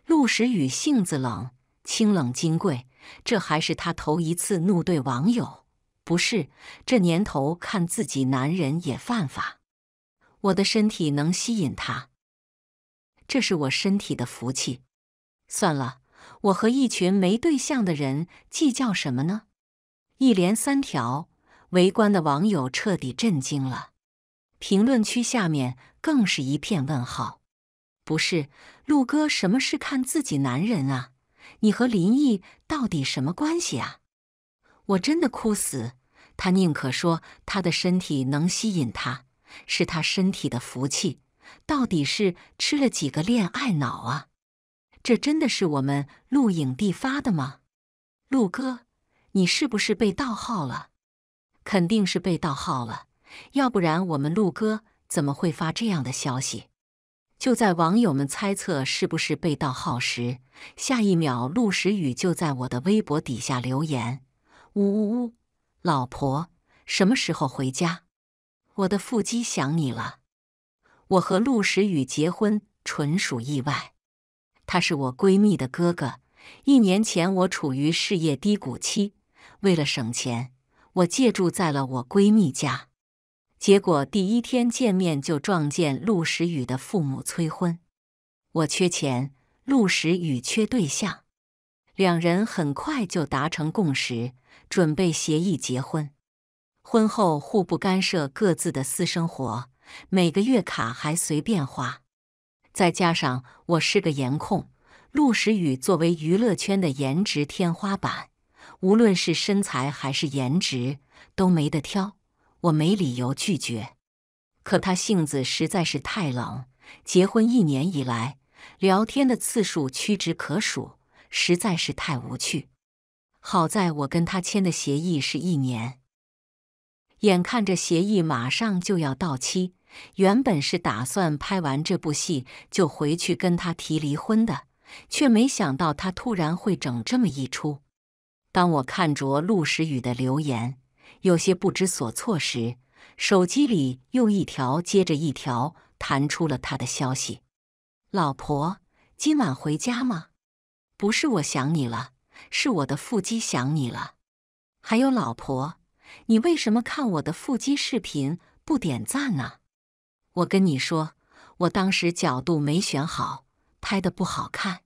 陆时雨性子冷，清冷金贵，这还是他头一次怒对网友。不是，这年头看自己男人也犯法。我的身体能吸引他，这是我身体的福气。算了。我和一群没对象的人计较什么呢？一连三条，围观的网友彻底震惊了，评论区下面更是一片问号。不是陆哥，什么是看自己男人啊？你和林毅到底什么关系啊？我真的哭死！他宁可说他的身体能吸引他，是他身体的福气，到底是吃了几个恋爱脑啊？这真的是我们陆影帝发的吗？陆哥，你是不是被盗号了？肯定是被盗号了，要不然我们陆哥怎么会发这样的消息？就在网友们猜测是不是被盗号时，下一秒陆时雨就在我的微博底下留言：“呜呜呜，老婆，什么时候回家？我的腹肌想你了。”我和陆时雨结婚纯属意外。他是我闺蜜的哥哥。一年前，我处于事业低谷期，为了省钱，我借住在了我闺蜜家。结果第一天见面就撞见陆时雨的父母催婚。我缺钱，陆时雨缺对象，两人很快就达成共识，准备协议结婚。婚后互不干涉各自的私生活，每个月卡还随便花。再加上我是个颜控，陆时雨作为娱乐圈的颜值天花板，无论是身材还是颜值都没得挑，我没理由拒绝。可他性子实在是太冷，结婚一年以来，聊天的次数屈指可数，实在是太无趣。好在我跟他签的协议是一年，眼看着协议马上就要到期。原本是打算拍完这部戏就回去跟他提离婚的，却没想到他突然会整这么一出。当我看着陆时雨的留言，有些不知所措时，手机里又一条接着一条弹出了他的消息：“老婆，今晚回家吗？不是我想你了，是我的腹肌想你了。还有老婆，你为什么看我的腹肌视频不点赞啊？”我跟你说，我当时角度没选好，拍的不好看。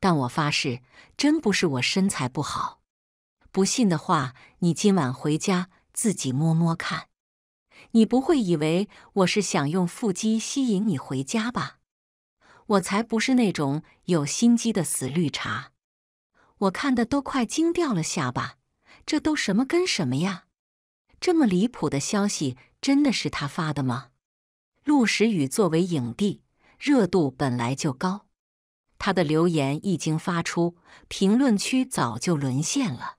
但我发誓，真不是我身材不好。不信的话，你今晚回家自己摸摸看。你不会以为我是想用腹肌吸引你回家吧？我才不是那种有心机的死绿茶。我看的都快惊掉了下巴，这都什么跟什么呀？这么离谱的消息，真的是他发的吗？陆时雨作为影帝，热度本来就高。他的留言一经发出，评论区早就沦陷了。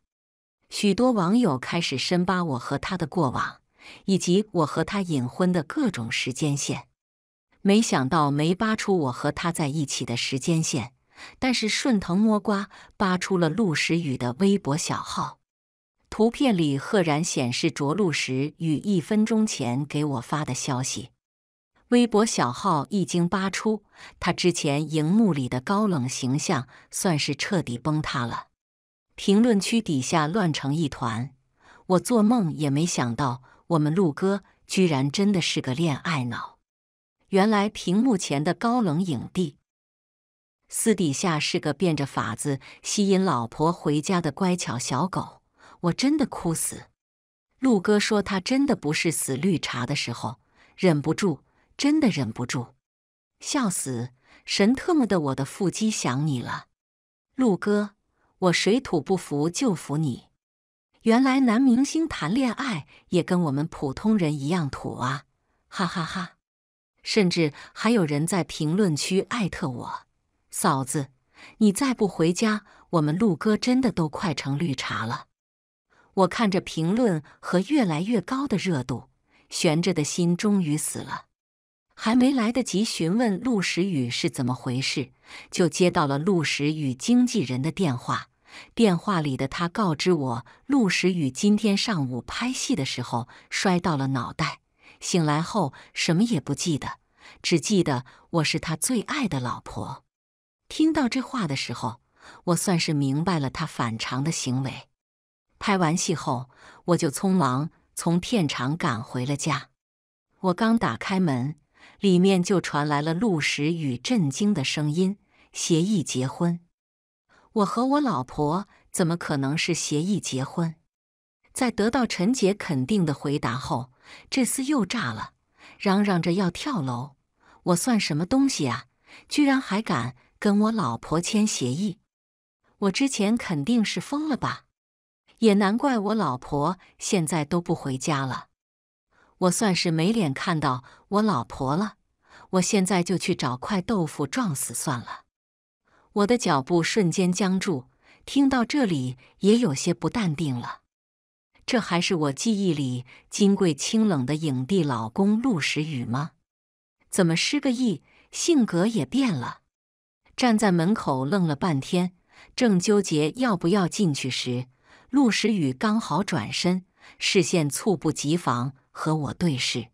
许多网友开始深扒我和他的过往，以及我和他隐婚的各种时间线。没想到没扒出我和他在一起的时间线，但是顺藤摸瓜扒出了陆时雨的微博小号。图片里赫然显示着陆时雨一分钟前给我发的消息。微博小号一经扒出，他之前荧幕里的高冷形象算是彻底崩塌了。评论区底下乱成一团，我做梦也没想到，我们陆哥居然真的是个恋爱脑。原来屏幕前的高冷影帝，私底下是个变着法子吸引老婆回家的乖巧小狗。我真的哭死。陆哥说他真的不是死绿茶的时候，忍不住。真的忍不住，笑死！神特么的，我的腹肌想你了，陆哥，我水土不服就服你。原来男明星谈恋爱也跟我们普通人一样土啊，哈哈哈！甚至还有人在评论区艾特我，嫂子，你再不回家，我们陆哥真的都快成绿茶了。我看着评论和越来越高的热度，悬着的心终于死了。还没来得及询问陆时雨是怎么回事，就接到了陆时雨经纪人的电话。电话里的他告知我，陆时雨今天上午拍戏的时候摔到了脑袋，醒来后什么也不记得，只记得我是他最爱的老婆。听到这话的时候，我算是明白了他反常的行为。拍完戏后，我就匆忙从片场赶回了家。我刚打开门。里面就传来了陆石与震惊的声音：“协议结婚？我和我老婆怎么可能是协议结婚？”在得到陈杰肯定的回答后，这厮又炸了，嚷嚷着要跳楼。我算什么东西啊？居然还敢跟我老婆签协议！我之前肯定是疯了吧？也难怪我老婆现在都不回家了。我算是没脸看到我老婆了，我现在就去找块豆腐撞死算了。我的脚步瞬间僵住，听到这里也有些不淡定了。这还是我记忆里金贵清冷的影帝老公陆时雨吗？怎么失个忆，性格也变了？站在门口愣了半天，正纠结要不要进去时，陆时雨刚好转身，视线猝不及防。和我对视，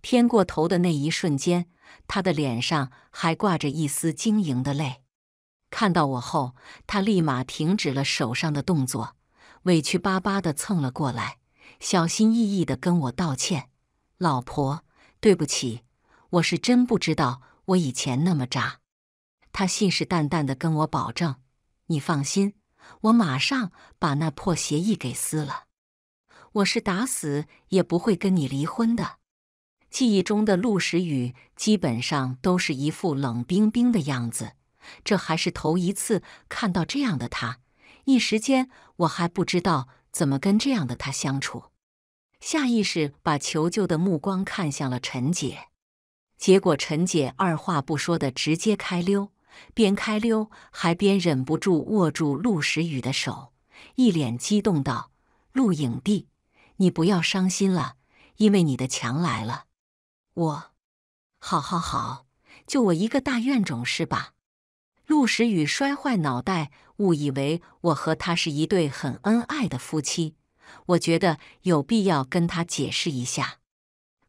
偏过头的那一瞬间，他的脸上还挂着一丝晶莹的泪。看到我后，他立马停止了手上的动作，委屈巴巴的蹭了过来，小心翼翼的跟我道歉：“老婆，对不起，我是真不知道我以前那么渣。”他信誓旦旦的跟我保证：“你放心，我马上把那破协议给撕了。”我是打死也不会跟你离婚的。记忆中的陆时雨基本上都是一副冷冰冰的样子，这还是头一次看到这样的他。一时间，我还不知道怎么跟这样的他相处，下意识把求救的目光看向了陈姐。结果，陈姐二话不说的直接开溜，边开溜还边忍不住握住陆时雨的手，一脸激动道：“陆影帝。”你不要伤心了，因为你的墙来了。我，好，好，好，就我一个大怨种是吧？陆时雨摔坏脑袋，误以为我和他是一对很恩爱的夫妻。我觉得有必要跟他解释一下。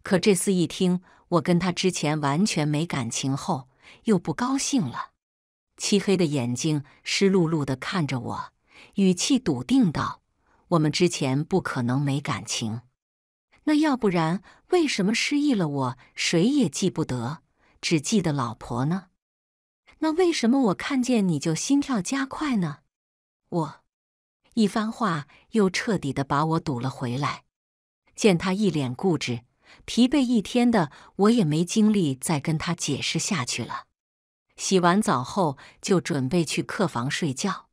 可这次一听我跟他之前完全没感情后，又不高兴了，漆黑的眼睛湿漉漉的看着我，语气笃定道。我们之前不可能没感情，那要不然为什么失忆了？我谁也记不得，只记得老婆呢？那为什么我看见你就心跳加快呢？我一番话又彻底的把我堵了回来。见他一脸固执，疲惫一天的我也没精力再跟他解释下去了。洗完澡后就准备去客房睡觉。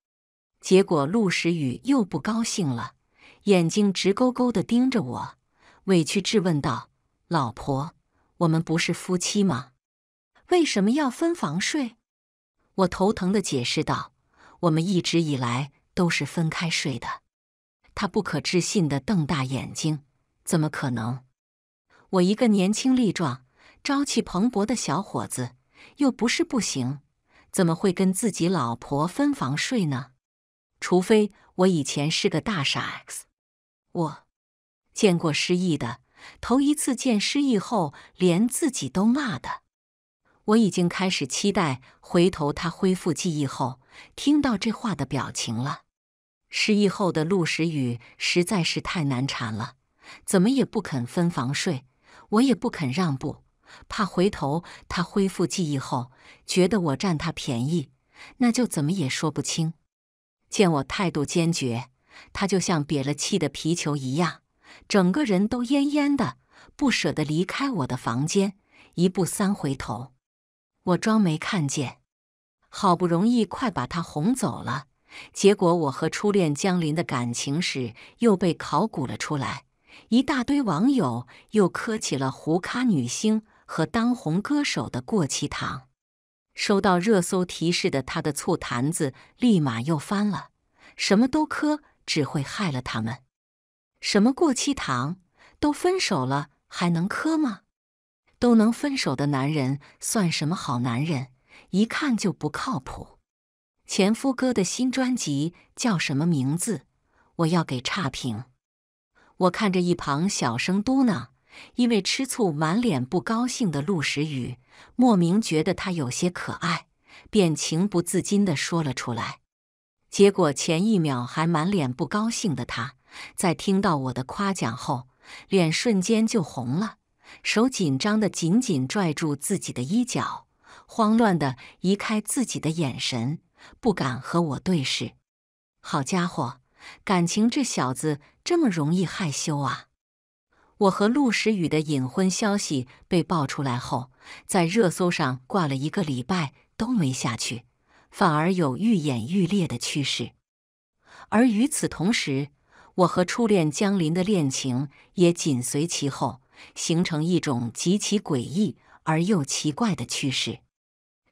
结果陆时雨又不高兴了，眼睛直勾勾的盯着我，委屈质问道：“老婆，我们不是夫妻吗？为什么要分房睡？”我头疼的解释道：“我们一直以来都是分开睡的。”他不可置信的瞪大眼睛：“怎么可能？我一个年轻力壮、朝气蓬勃的小伙子，又不是不行，怎么会跟自己老婆分房睡呢？”除非我以前是个大傻 x，我见过失忆的，头一次见失忆后连自己都骂的。我已经开始期待回头他恢复记忆后听到这话的表情了。失忆后的陆时雨实在是太难缠了，怎么也不肯分房睡，我也不肯让步，怕回头他恢复记忆后觉得我占他便宜，那就怎么也说不清。见我态度坚决，他就像瘪了气的皮球一样，整个人都焉焉的，不舍得离开我的房间，一步三回头。我装没看见，好不容易快把他哄走了，结果我和初恋江林的感情史又被考古了出来，一大堆网友又磕起了胡咖女星和当红歌手的过期糖。收到热搜提示的，他的醋坛子立马又翻了。什么都磕，只会害了他们。什么过期糖，都分手了还能磕吗？都能分手的男人算什么好男人？一看就不靠谱。前夫哥的新专辑叫什么名字？我要给差评。我看着一旁小声嘟囔，因为吃醋满脸不高兴的陆时雨。莫名觉得他有些可爱，便情不自禁的说了出来。结果前一秒还满脸不高兴的他，在听到我的夸奖后，脸瞬间就红了，手紧张的紧紧拽住自己的衣角，慌乱的移开自己的眼神，不敢和我对视。好家伙，感情这小子这么容易害羞啊！我和陆时雨的隐婚消息被爆出来后。在热搜上挂了一个礼拜都没下去，反而有愈演愈烈的趋势。而与此同时，我和初恋江林的恋情也紧随其后，形成一种极其诡异而又奇怪的趋势。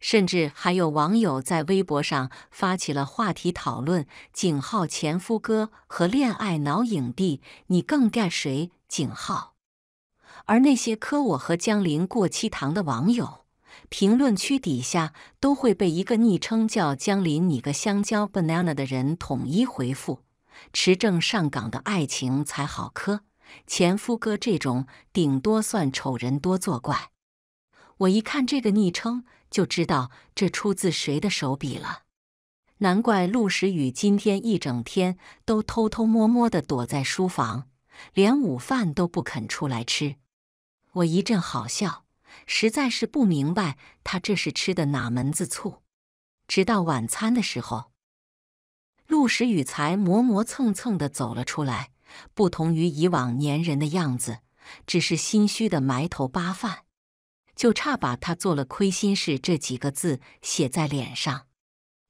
甚至还有网友在微博上发起了话题讨论：#景浩前夫哥和恋爱脑影帝你更 get 谁景浩。而那些磕我和江林过期糖的网友，评论区底下都会被一个昵称叫“江林你个香蕉 banana” 的人统一回复：“持证上岗的爱情才好磕，前夫哥这种顶多算丑人多作怪。”我一看这个昵称就知道这出自谁的手笔了。难怪陆时雨今天一整天都偷偷摸摸地躲在书房，连午饭都不肯出来吃。我一阵好笑，实在是不明白他这是吃的哪门子醋。直到晚餐的时候，陆时雨才磨磨蹭蹭的走了出来，不同于以往粘人的样子，只是心虚的埋头扒饭，就差把他做了亏心事这几个字写在脸上。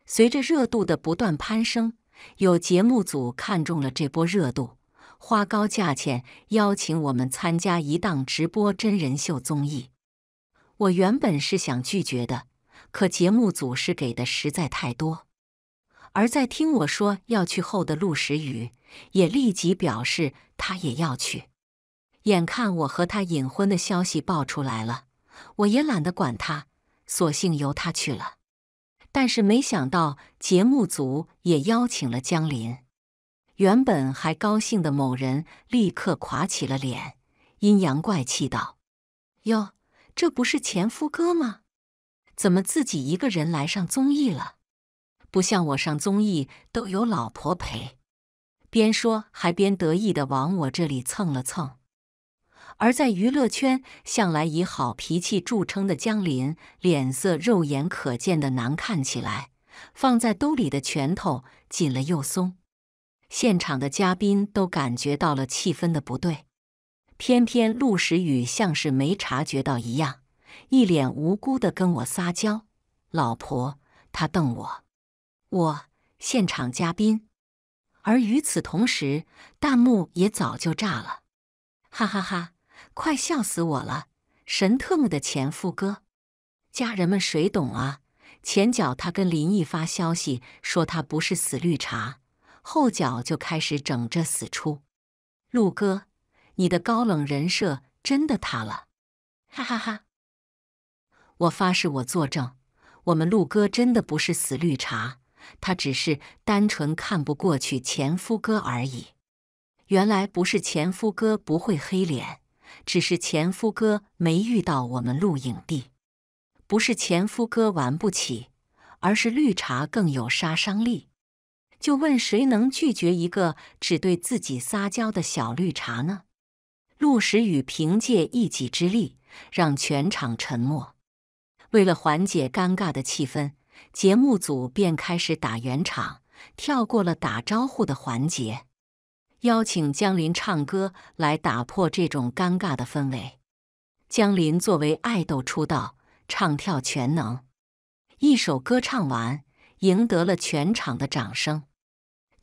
随着热度的不断攀升，有节目组看中了这波热度。花高价钱邀请我们参加一档直播真人秀综艺，我原本是想拒绝的，可节目组是给的实在太多。而在听我说要去后的陆时雨也立即表示他也要去。眼看我和他隐婚的消息爆出来了，我也懒得管他，索性由他去了。但是没想到节目组也邀请了江林。原本还高兴的某人立刻垮起了脸，阴阳怪气道：“哟，这不是前夫哥吗？怎么自己一个人来上综艺了？不像我上综艺都有老婆陪。”边说还边得意的往我这里蹭了蹭。而在娱乐圈向来以好脾气著称的江林，脸色肉眼可见的难看起来，放在兜里的拳头紧了又松。现场的嘉宾都感觉到了气氛的不对，偏偏陆时雨像是没察觉到一样，一脸无辜的跟我撒娇：“老婆，他瞪我，我现场嘉宾。”而与此同时，弹幕也早就炸了：“哈哈哈，快笑死我了！神特么的前夫哥，家人们谁懂啊？前脚他跟林毅发消息说他不是死绿茶。”后脚就开始整这死出，陆哥，你的高冷人设真的塌了！哈哈哈！我发誓，我作证，我们陆哥真的不是死绿茶，他只是单纯看不过去前夫哥而已。原来不是前夫哥不会黑脸，只是前夫哥没遇到我们陆影帝。不是前夫哥玩不起，而是绿茶更有杀伤力。就问谁能拒绝一个只对自己撒娇的小绿茶呢？陆时雨凭借一己之力让全场沉默。为了缓解尴尬的气氛，节目组便开始打圆场，跳过了打招呼的环节，邀请江林唱歌来打破这种尴尬的氛围。江林作为爱豆出道，唱跳全能，一首歌唱完，赢得了全场的掌声。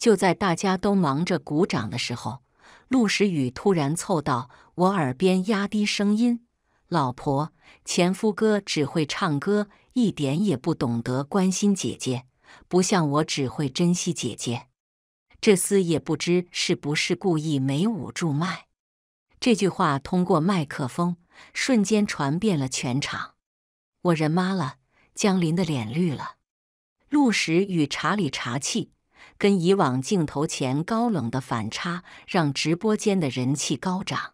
就在大家都忙着鼓掌的时候，陆时雨突然凑到我耳边压低声音：“老婆，前夫哥只会唱歌，一点也不懂得关心姐姐，不像我只会珍惜姐姐。”这厮也不知是不是故意没捂住麦，这句话通过麦克风瞬间传遍了全场。我人麻了，江林的脸绿了，陆时雨茶里茶气。跟以往镜头前高冷的反差，让直播间的人气高涨。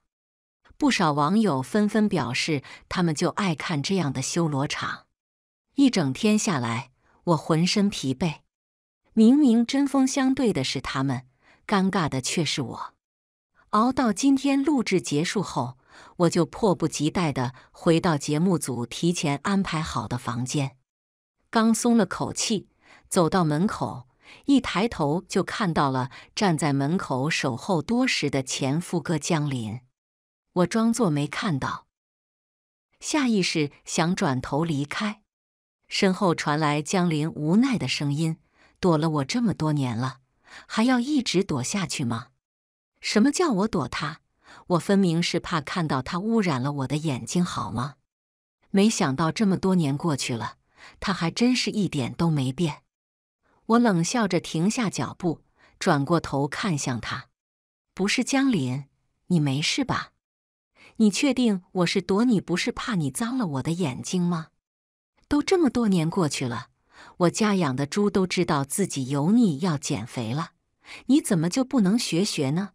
不少网友纷纷表示，他们就爱看这样的修罗场。一整天下来，我浑身疲惫。明明针锋相对的是他们，尴尬的却是我。熬到今天录制结束后，我就迫不及待地回到节目组提前安排好的房间。刚松了口气，走到门口。一抬头就看到了站在门口守候多时的前夫哥江林，我装作没看到，下意识想转头离开，身后传来江林无奈的声音：“躲了我这么多年了，还要一直躲下去吗？什么叫我躲他？我分明是怕看到他污染了我的眼睛，好吗？没想到这么多年过去了，他还真是一点都没变。”我冷笑着停下脚步，转过头看向他：“不是江林，你没事吧？你确定我是躲你，不是怕你脏了我的眼睛吗？都这么多年过去了，我家养的猪都知道自己油腻要减肥了，你怎么就不能学学呢？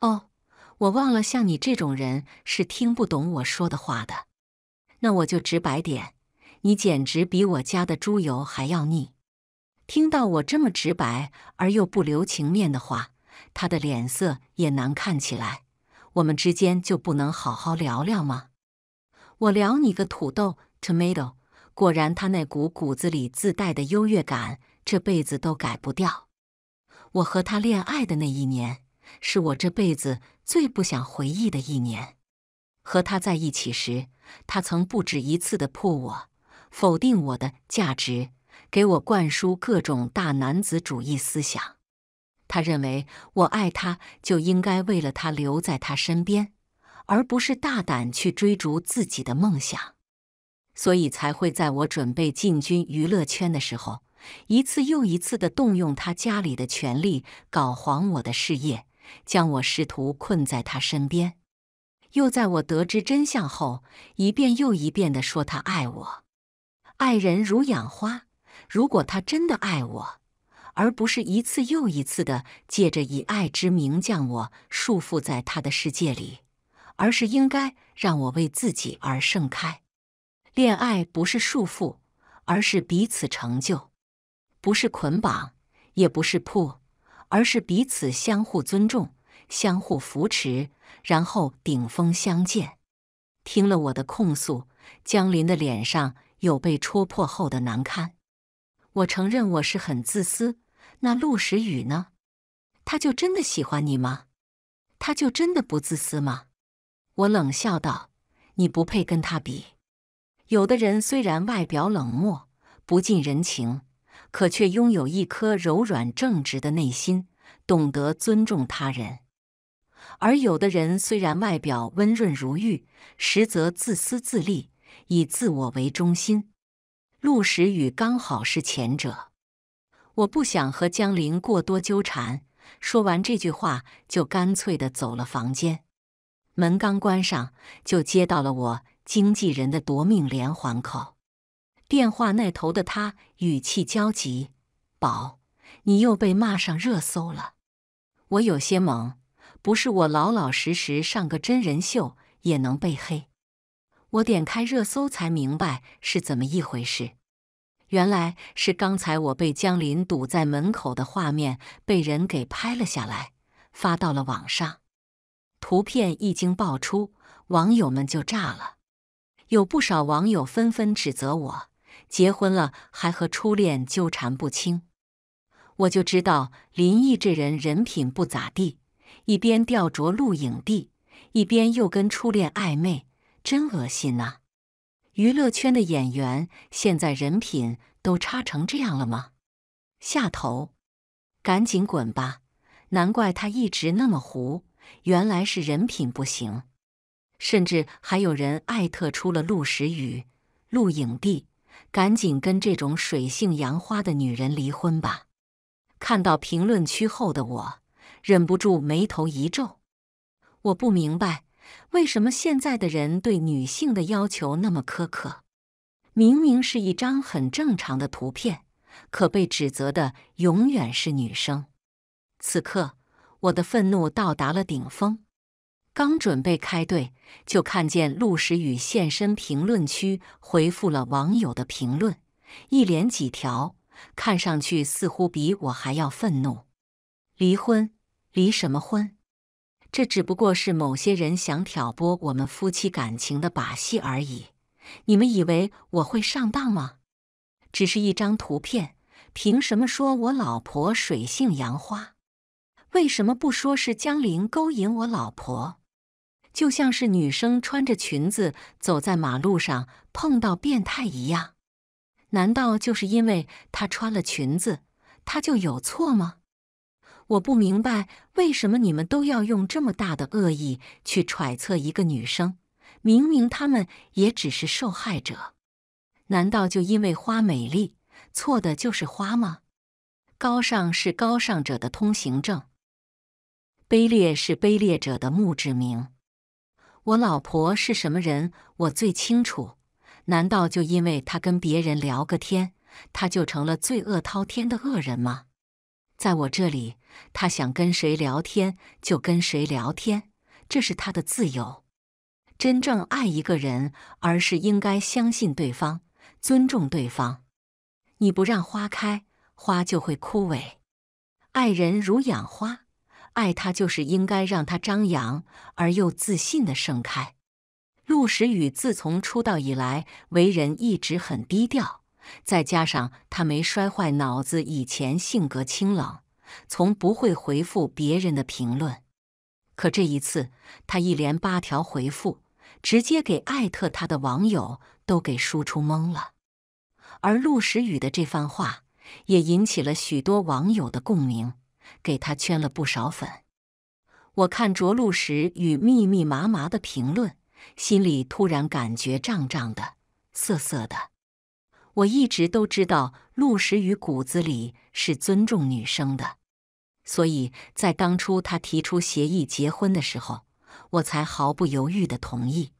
哦，我忘了，像你这种人是听不懂我说的话的。那我就直白点，你简直比我家的猪油还要腻。”听到我这么直白而又不留情面的话，他的脸色也难看起来。我们之间就不能好好聊聊吗？我聊你个土豆 （tomato）。果然，他那股骨子里自带的优越感，这辈子都改不掉。我和他恋爱的那一年，是我这辈子最不想回忆的一年。和他在一起时，他曾不止一次的破我，否定我的价值。给我灌输各种大男子主义思想，他认为我爱他就应该为了他留在他身边，而不是大胆去追逐自己的梦想，所以才会在我准备进军娱乐圈的时候，一次又一次地动用他家里的权力搞黄我的事业，将我试图困在他身边，又在我得知真相后一遍又一遍地说他爱我，爱人如养花。如果他真的爱我，而不是一次又一次的借着以爱之名将我束缚在他的世界里，而是应该让我为自己而盛开。恋爱不是束缚，而是彼此成就；不是捆绑，也不是铺，而是彼此相互尊重、相互扶持，然后顶峰相见。听了我的控诉，江林的脸上有被戳破后的难堪。我承认我是很自私，那陆时雨呢？他就真的喜欢你吗？他就真的不自私吗？我冷笑道：“你不配跟他比。有的人虽然外表冷漠、不近人情，可却拥有一颗柔软正直的内心，懂得尊重他人；而有的人虽然外表温润如玉，实则自私自利，以自我为中心。”陆时雨刚好是前者，我不想和江林过多纠缠。说完这句话，就干脆的走了房间。门刚关上，就接到了我经纪人的夺命连环 call。电话那头的他语气焦急：“宝，你又被骂上热搜了。”我有些懵：“不是我老老实实上个真人秀也能被黑？”我点开热搜才明白是怎么一回事，原来是刚才我被江林堵在门口的画面被人给拍了下来，发到了网上。图片一经爆出，网友们就炸了，有不少网友纷纷指责我结婚了还和初恋纠缠不清。我就知道林毅这人人品不咋地，一边吊着陆影帝，一边又跟初恋暧昧。真恶心呐！娱乐圈的演员现在人品都差成这样了吗？下头，赶紧滚吧！难怪他一直那么糊，原来是人品不行。甚至还有人艾特出了陆时雨、陆影帝，赶紧跟这种水性杨花的女人离婚吧！看到评论区后的我，忍不住眉头一皱，我不明白。为什么现在的人对女性的要求那么苛刻？明明是一张很正常的图片，可被指责的永远是女生。此刻，我的愤怒到达了顶峰。刚准备开怼，就看见陆时雨现身评论区，回复了网友的评论，一连几条，看上去似乎比我还要愤怒。离婚？离什么婚？这只不过是某些人想挑拨我们夫妻感情的把戏而已。你们以为我会上当吗？只是一张图片，凭什么说我老婆水性杨花？为什么不说是江玲勾引我老婆？就像是女生穿着裙子走在马路上碰到变态一样，难道就是因为她穿了裙子，她就有错吗？我不明白为什么你们都要用这么大的恶意去揣测一个女生？明明他们也只是受害者。难道就因为花美丽，错的就是花吗？高尚是高尚者的通行证，卑劣是卑劣者的墓志铭。我老婆是什么人，我最清楚。难道就因为她跟别人聊个天，她就成了罪恶滔天的恶人吗？在我这里，他想跟谁聊天就跟谁聊天，这是他的自由。真正爱一个人，而是应该相信对方，尊重对方。你不让花开，花就会枯萎。爱人如养花，爱他就是应该让他张扬而又自信的盛开。陆时雨自从出道以来，为人一直很低调。再加上他没摔坏脑子，以前性格清冷，从不会回复别人的评论。可这一次，他一连八条回复，直接给艾特他的网友都给输出懵了。而陆时雨的这番话也引起了许多网友的共鸣，给他圈了不少粉。我看着陆时雨密密麻麻的评论，心里突然感觉胀胀的、涩涩的。我一直都知道陆石雨骨子里是尊重女生的，所以在当初他提出协议结婚的时候，我才毫不犹豫的同意。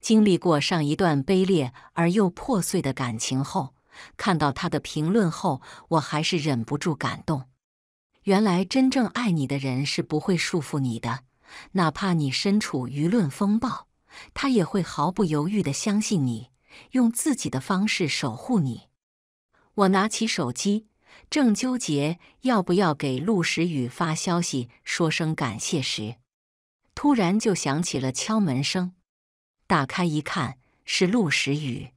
经历过上一段卑劣而又破碎的感情后，看到他的评论后，我还是忍不住感动。原来真正爱你的人是不会束缚你的，哪怕你身处舆论风暴，他也会毫不犹豫的相信你。用自己的方式守护你。我拿起手机，正纠结要不要给陆时雨发消息说声感谢时，突然就响起了敲门声。打开一看，是陆时雨。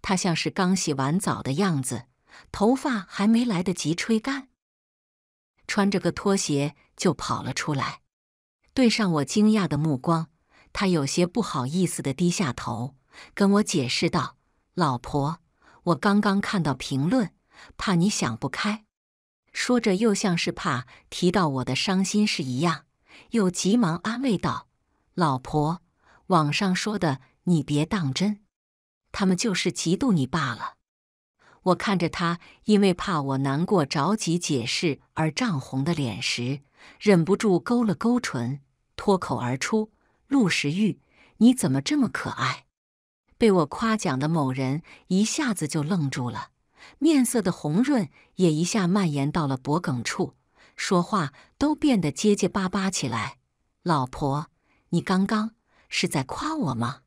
他像是刚洗完澡的样子，头发还没来得及吹干，穿着个拖鞋就跑了出来。对上我惊讶的目光，他有些不好意思地低下头。跟我解释道：“老婆，我刚刚看到评论，怕你想不开。”说着，又像是怕提到我的伤心事一样，又急忙安慰道：“老婆，网上说的你别当真，他们就是嫉妒你罢了。”我看着他因为怕我难过着急解释而涨红的脸时，忍不住勾了勾唇，脱口而出：“陆时玉，你怎么这么可爱？”被我夸奖的某人一下子就愣住了，面色的红润也一下蔓延到了脖梗处，说话都变得结结巴巴起来。老婆，你刚刚是在夸我吗？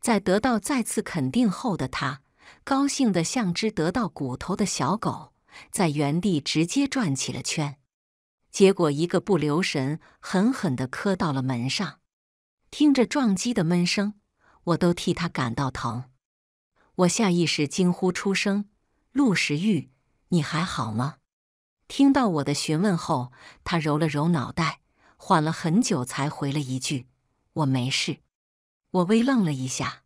在得到再次肯定后的他，高兴的像只得到骨头的小狗，在原地直接转起了圈，结果一个不留神，狠狠地磕到了门上，听着撞击的闷声。我都替他感到疼，我下意识惊呼出声：“陆时玉，你还好吗？”听到我的询问后，他揉了揉脑袋，缓了很久才回了一句：“我没事。”我微愣了一下，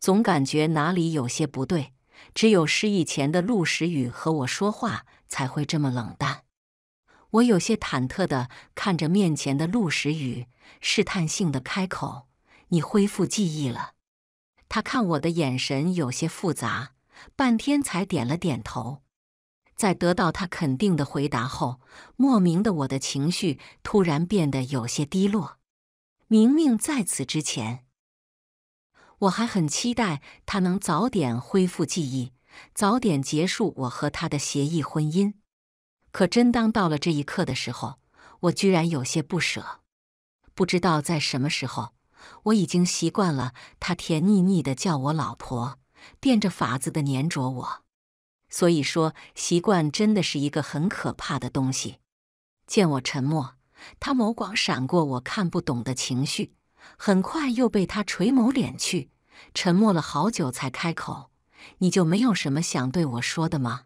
总感觉哪里有些不对。只有失忆前的陆时雨和我说话才会这么冷淡。我有些忐忑的看着面前的陆时雨，试探性的开口。你恢复记忆了，他看我的眼神有些复杂，半天才点了点头。在得到他肯定的回答后，莫名的我的情绪突然变得有些低落。明明在此之前，我还很期待他能早点恢复记忆，早点结束我和他的协议婚姻。可真当到了这一刻的时候，我居然有些不舍。不知道在什么时候。我已经习惯了他甜腻腻的叫我老婆，变着法子的粘着我。所以说，习惯真的是一个很可怕的东西。见我沉默，他眸光闪过我看不懂的情绪，很快又被他垂眸敛去。沉默了好久，才开口：“你就没有什么想对我说的吗？”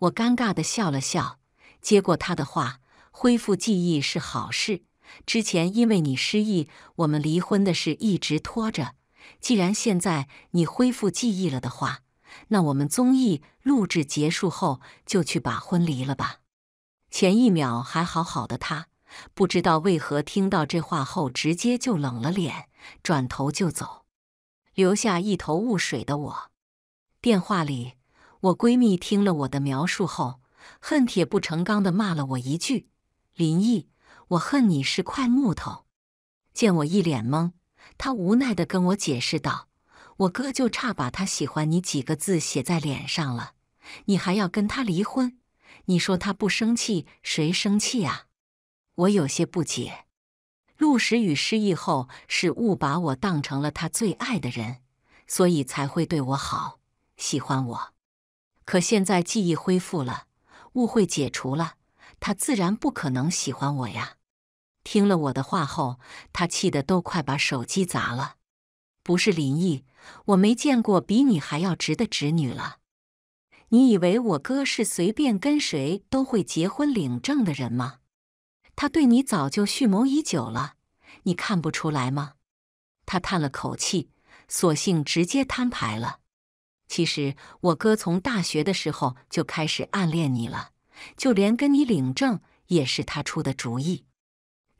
我尴尬的笑了笑，接过他的话：“恢复记忆是好事。”之前因为你失忆，我们离婚的事一直拖着。既然现在你恢复记忆了的话，那我们综艺录制结束后就去把婚离了吧。前一秒还好好的他，不知道为何听到这话后直接就冷了脸，转头就走，留下一头雾水的我。电话里，我闺蜜听了我的描述后，恨铁不成钢地骂了我一句：“林毅。”我恨你是块木头，见我一脸懵，他无奈地跟我解释道：“我哥就差把他喜欢你几个字写在脸上了，你还要跟他离婚？你说他不生气，谁生气啊？”我有些不解。陆时雨失忆后是误把我当成了他最爱的人，所以才会对我好，喜欢我。可现在记忆恢复了，误会解除了，他自然不可能喜欢我呀。听了我的话后，他气得都快把手机砸了。不是林毅，我没见过比你还要直的侄女了。你以为我哥是随便跟谁都会结婚领证的人吗？他对你早就蓄谋已久了，你看不出来吗？他叹了口气，索性直接摊牌了。其实我哥从大学的时候就开始暗恋你了，就连跟你领证也是他出的主意。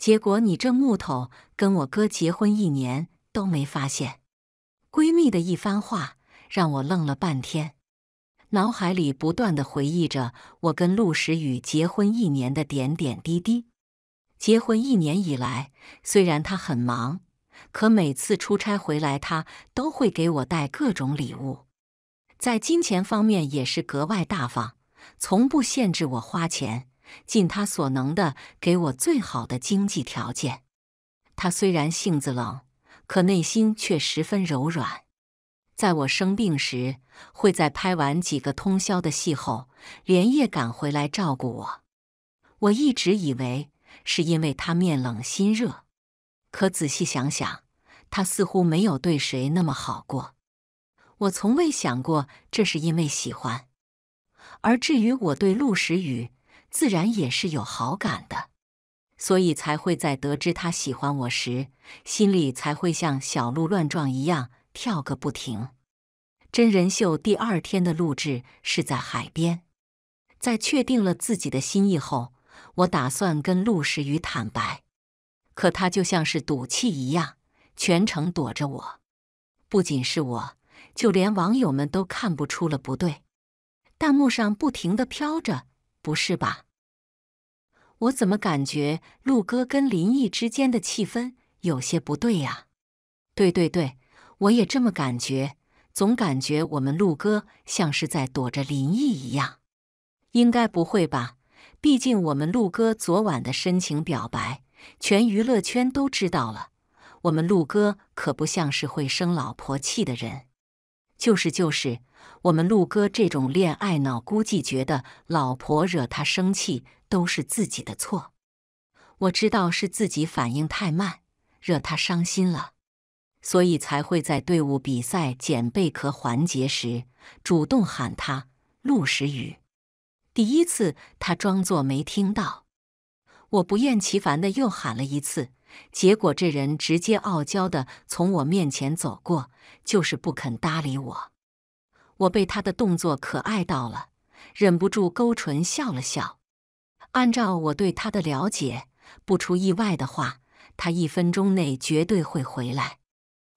结果你这木头跟我哥结婚一年都没发现，闺蜜的一番话让我愣了半天，脑海里不断的回忆着我跟陆时雨结婚一年的点点滴滴。结婚一年以来，虽然他很忙，可每次出差回来，他都会给我带各种礼物，在金钱方面也是格外大方，从不限制我花钱。尽他所能的给我最好的经济条件。他虽然性子冷，可内心却十分柔软。在我生病时，会在拍完几个通宵的戏后连夜赶回来照顾我。我一直以为是因为他面冷心热，可仔细想想，他似乎没有对谁那么好过。我从未想过这是因为喜欢。而至于我对陆时雨，自然也是有好感的，所以才会在得知他喜欢我时，心里才会像小鹿乱撞一样跳个不停。真人秀第二天的录制是在海边，在确定了自己的心意后，我打算跟陆时雨坦白，可他就像是赌气一样，全程躲着我。不仅是我，就连网友们都看不出了不对，弹幕上不停的飘着。不是吧？我怎么感觉陆哥跟林毅之间的气氛有些不对呀？对对对，我也这么感觉，总感觉我们陆哥像是在躲着林毅一样。应该不会吧？毕竟我们陆哥昨晚的深情表白，全娱乐圈都知道了。我们陆哥可不像是会生老婆气的人。就是就是。我们陆哥这种恋爱脑，估计觉得老婆惹他生气都是自己的错。我知道是自己反应太慢，惹他伤心了，所以才会在队伍比赛捡贝壳环节时主动喊他陆时雨。第一次他装作没听到，我不厌其烦的又喊了一次，结果这人直接傲娇的从我面前走过，就是不肯搭理我。我被他的动作可爱到了，忍不住勾唇笑了笑。按照我对他的了解，不出意外的话，他一分钟内绝对会回来。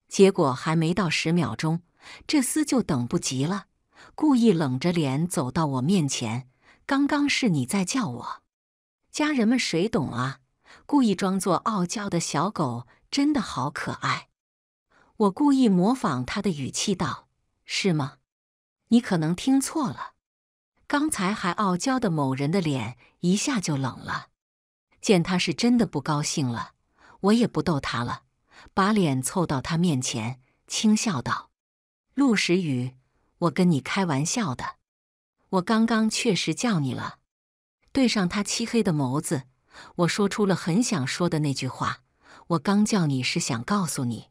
结果还没到十秒钟，这厮就等不及了，故意冷着脸走到我面前：“刚刚是你在叫我，家人们谁懂啊？”故意装作傲娇的小狗真的好可爱。我故意模仿他的语气道：“是吗？”你可能听错了，刚才还傲娇的某人的脸一下就冷了。见他是真的不高兴了，我也不逗他了，把脸凑到他面前，轻笑道：“陆时雨，我跟你开玩笑的。我刚刚确实叫你了。”对上他漆黑的眸子，我说出了很想说的那句话：“我刚叫你是想告诉你，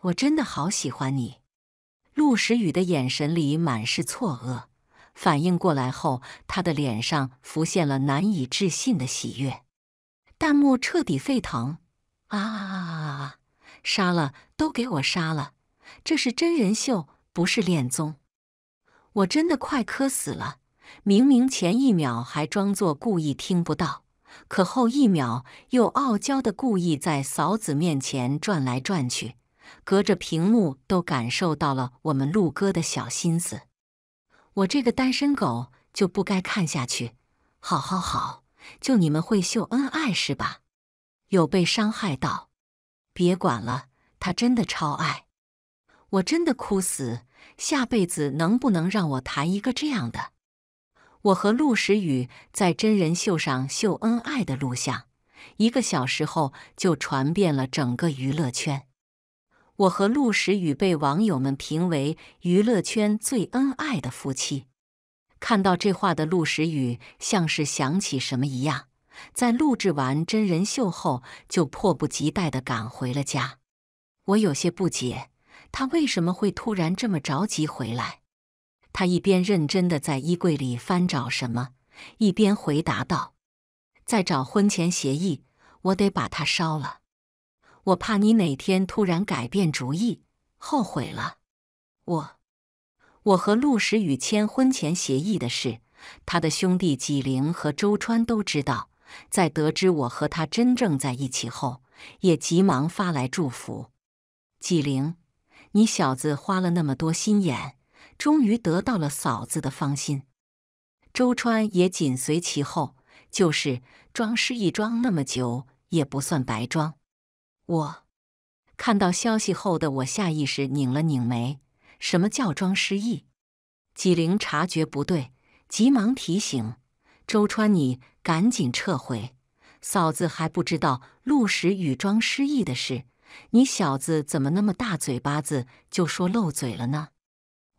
我真的好喜欢你。”陆时雨的眼神里满是错愕，反应过来后，他的脸上浮现了难以置信的喜悦。弹幕彻底沸腾啊！杀了都给我杀了！这是真人秀，不是恋综！我真的快磕死了！明明前一秒还装作故意听不到，可后一秒又傲娇的故意在嫂子面前转来转去。隔着屏幕都感受到了我们陆哥的小心思，我这个单身狗就不该看下去。好好好，就你们会秀恩爱是吧？有被伤害到，别管了，他真的超爱，我真的哭死。下辈子能不能让我谈一个这样的？我和陆时雨在真人秀上秀恩爱的录像，一个小时后就传遍了整个娱乐圈。我和陆时雨被网友们评为娱乐圈最恩爱的夫妻。看到这话的陆时雨像是想起什么一样，在录制完真人秀后就迫不及待地赶回了家。我有些不解，他为什么会突然这么着急回来？他一边认真地在衣柜里翻找什么，一边回答道：“在找婚前协议，我得把它烧了。”我怕你哪天突然改变主意，后悔了。我，我和陆时雨签婚前协议的事，他的兄弟纪灵和周川都知道。在得知我和他真正在一起后，也急忙发来祝福。纪灵，你小子花了那么多心眼，终于得到了嫂子的芳心。周川也紧随其后，就是装失忆装那么久，也不算白装。我看到消息后的我下意识拧了拧眉，什么叫装失忆？纪灵察觉不对，急忙提醒周川：“你赶紧撤回，嫂子还不知道陆石宇装失忆的事，你小子怎么那么大嘴巴子就说漏嘴了呢？”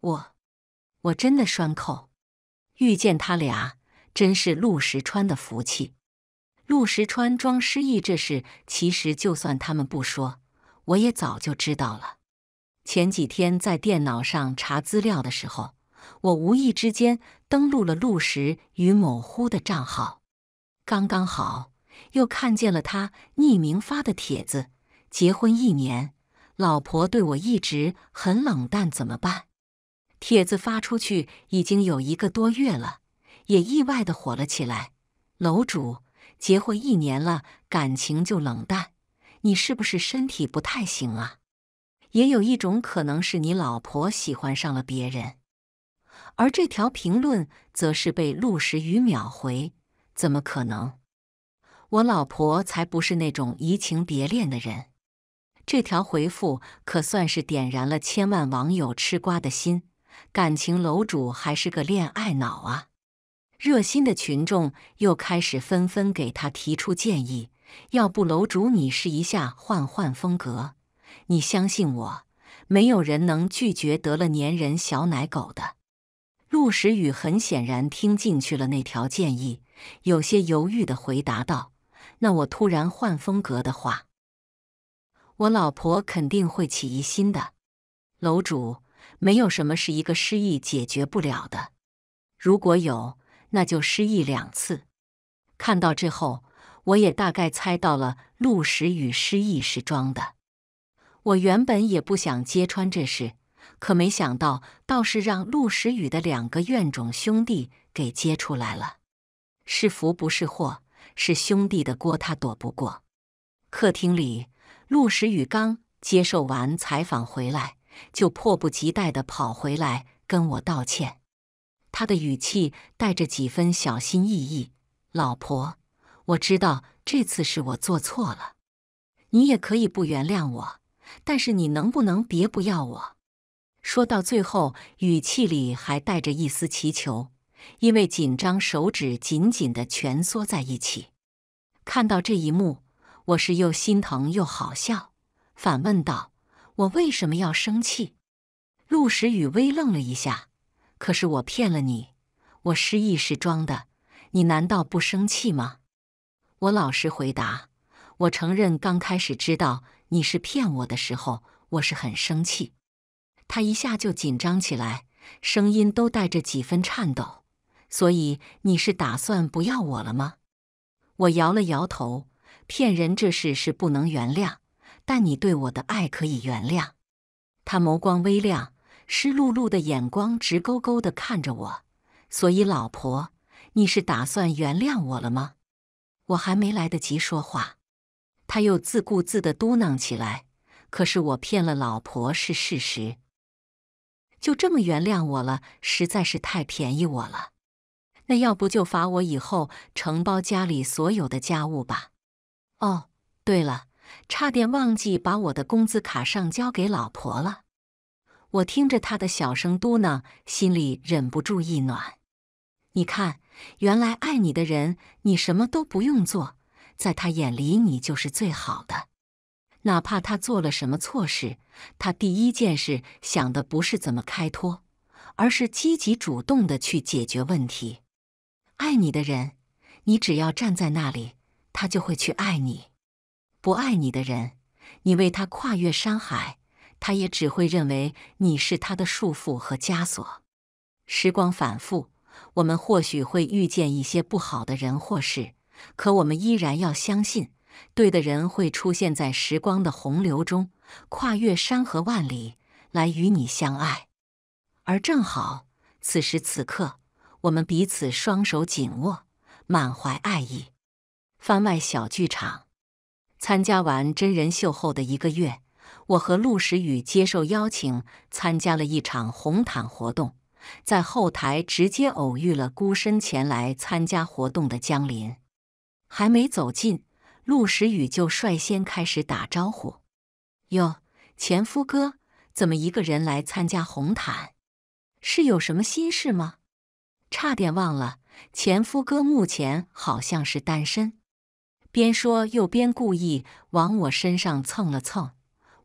我我真的栓扣，遇见他俩真是陆石川的福气。陆石川装失忆这事，其实就算他们不说，我也早就知道了。前几天在电脑上查资料的时候，我无意之间登录了陆石与某乎的账号，刚刚好又看见了他匿名发的帖子：“结婚一年，老婆对我一直很冷淡，怎么办？”帖子发出去已经有一个多月了，也意外的火了起来，楼主。结婚一年了，感情就冷淡，你是不是身体不太行啊？也有一种可能是你老婆喜欢上了别人，而这条评论则是被陆时雨秒回，怎么可能？我老婆才不是那种移情别恋的人。这条回复可算是点燃了千万网友吃瓜的心，感情楼主还是个恋爱脑啊。热心的群众又开始纷纷给他提出建议，要不楼主你试一下换换风格？你相信我，没有人能拒绝得了粘人小奶狗的。陆时雨很显然听进去了那条建议，有些犹豫的回答道：“那我突然换风格的话，我老婆肯定会起疑心的。”楼主，没有什么是一个失忆解决不了的，如果有。那就失忆两次，看到之后，我也大概猜到了陆时雨失忆是装的。我原本也不想揭穿这事，可没想到倒是让陆时雨的两个怨种兄弟给揭出来了。是福不是祸，是兄弟的锅他躲不过。客厅里，陆时雨刚接受完采访回来，就迫不及待的跑回来跟我道歉。他的语气带着几分小心翼翼：“老婆，我知道这次是我做错了，你也可以不原谅我，但是你能不能别不要我？”说到最后，语气里还带着一丝祈求，因为紧张，手指紧紧的蜷缩在一起。看到这一幕，我是又心疼又好笑，反问道：“我为什么要生气？”陆时雨微愣了一下。可是我骗了你，我失忆是装的，你难道不生气吗？我老实回答，我承认刚开始知道你是骗我的时候，我是很生气。他一下就紧张起来，声音都带着几分颤抖。所以你是打算不要我了吗？我摇了摇头，骗人这事是不能原谅，但你对我的爱可以原谅。他眸光微亮。湿漉漉的眼光直勾勾的看着我，所以老婆，你是打算原谅我了吗？我还没来得及说话，他又自顾自的嘟囔起来。可是我骗了老婆是事实，就这么原谅我了，实在是太便宜我了。那要不就罚我以后承包家里所有的家务吧。哦，对了，差点忘记把我的工资卡上交给老婆了。我听着他的小声嘟囔，心里忍不住一暖。你看，原来爱你的人，你什么都不用做，在他眼里你就是最好的。哪怕他做了什么错事，他第一件事想的不是怎么开脱，而是积极主动的去解决问题。爱你的人，你只要站在那里，他就会去爱你；不爱你的人，你为他跨越山海。他也只会认为你是他的束缚和枷锁。时光反复，我们或许会遇见一些不好的人或事，可我们依然要相信，对的人会出现在时光的洪流中，跨越山河万里来与你相爱。而正好此时此刻，我们彼此双手紧握，满怀爱意。番外小剧场：参加完真人秀后的一个月。我和陆时雨接受邀请参加了一场红毯活动，在后台直接偶遇了孤身前来参加活动的江林。还没走近，陆时雨就率先开始打招呼：“哟，前夫哥，怎么一个人来参加红毯？是有什么心事吗？”差点忘了，前夫哥目前好像是单身。边说又边故意往我身上蹭了蹭。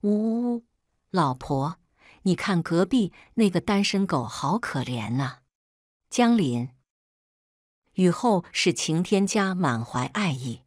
呜呜呜，老婆，你看隔壁那个单身狗好可怜啊！江林，雨后是晴天家满怀爱意。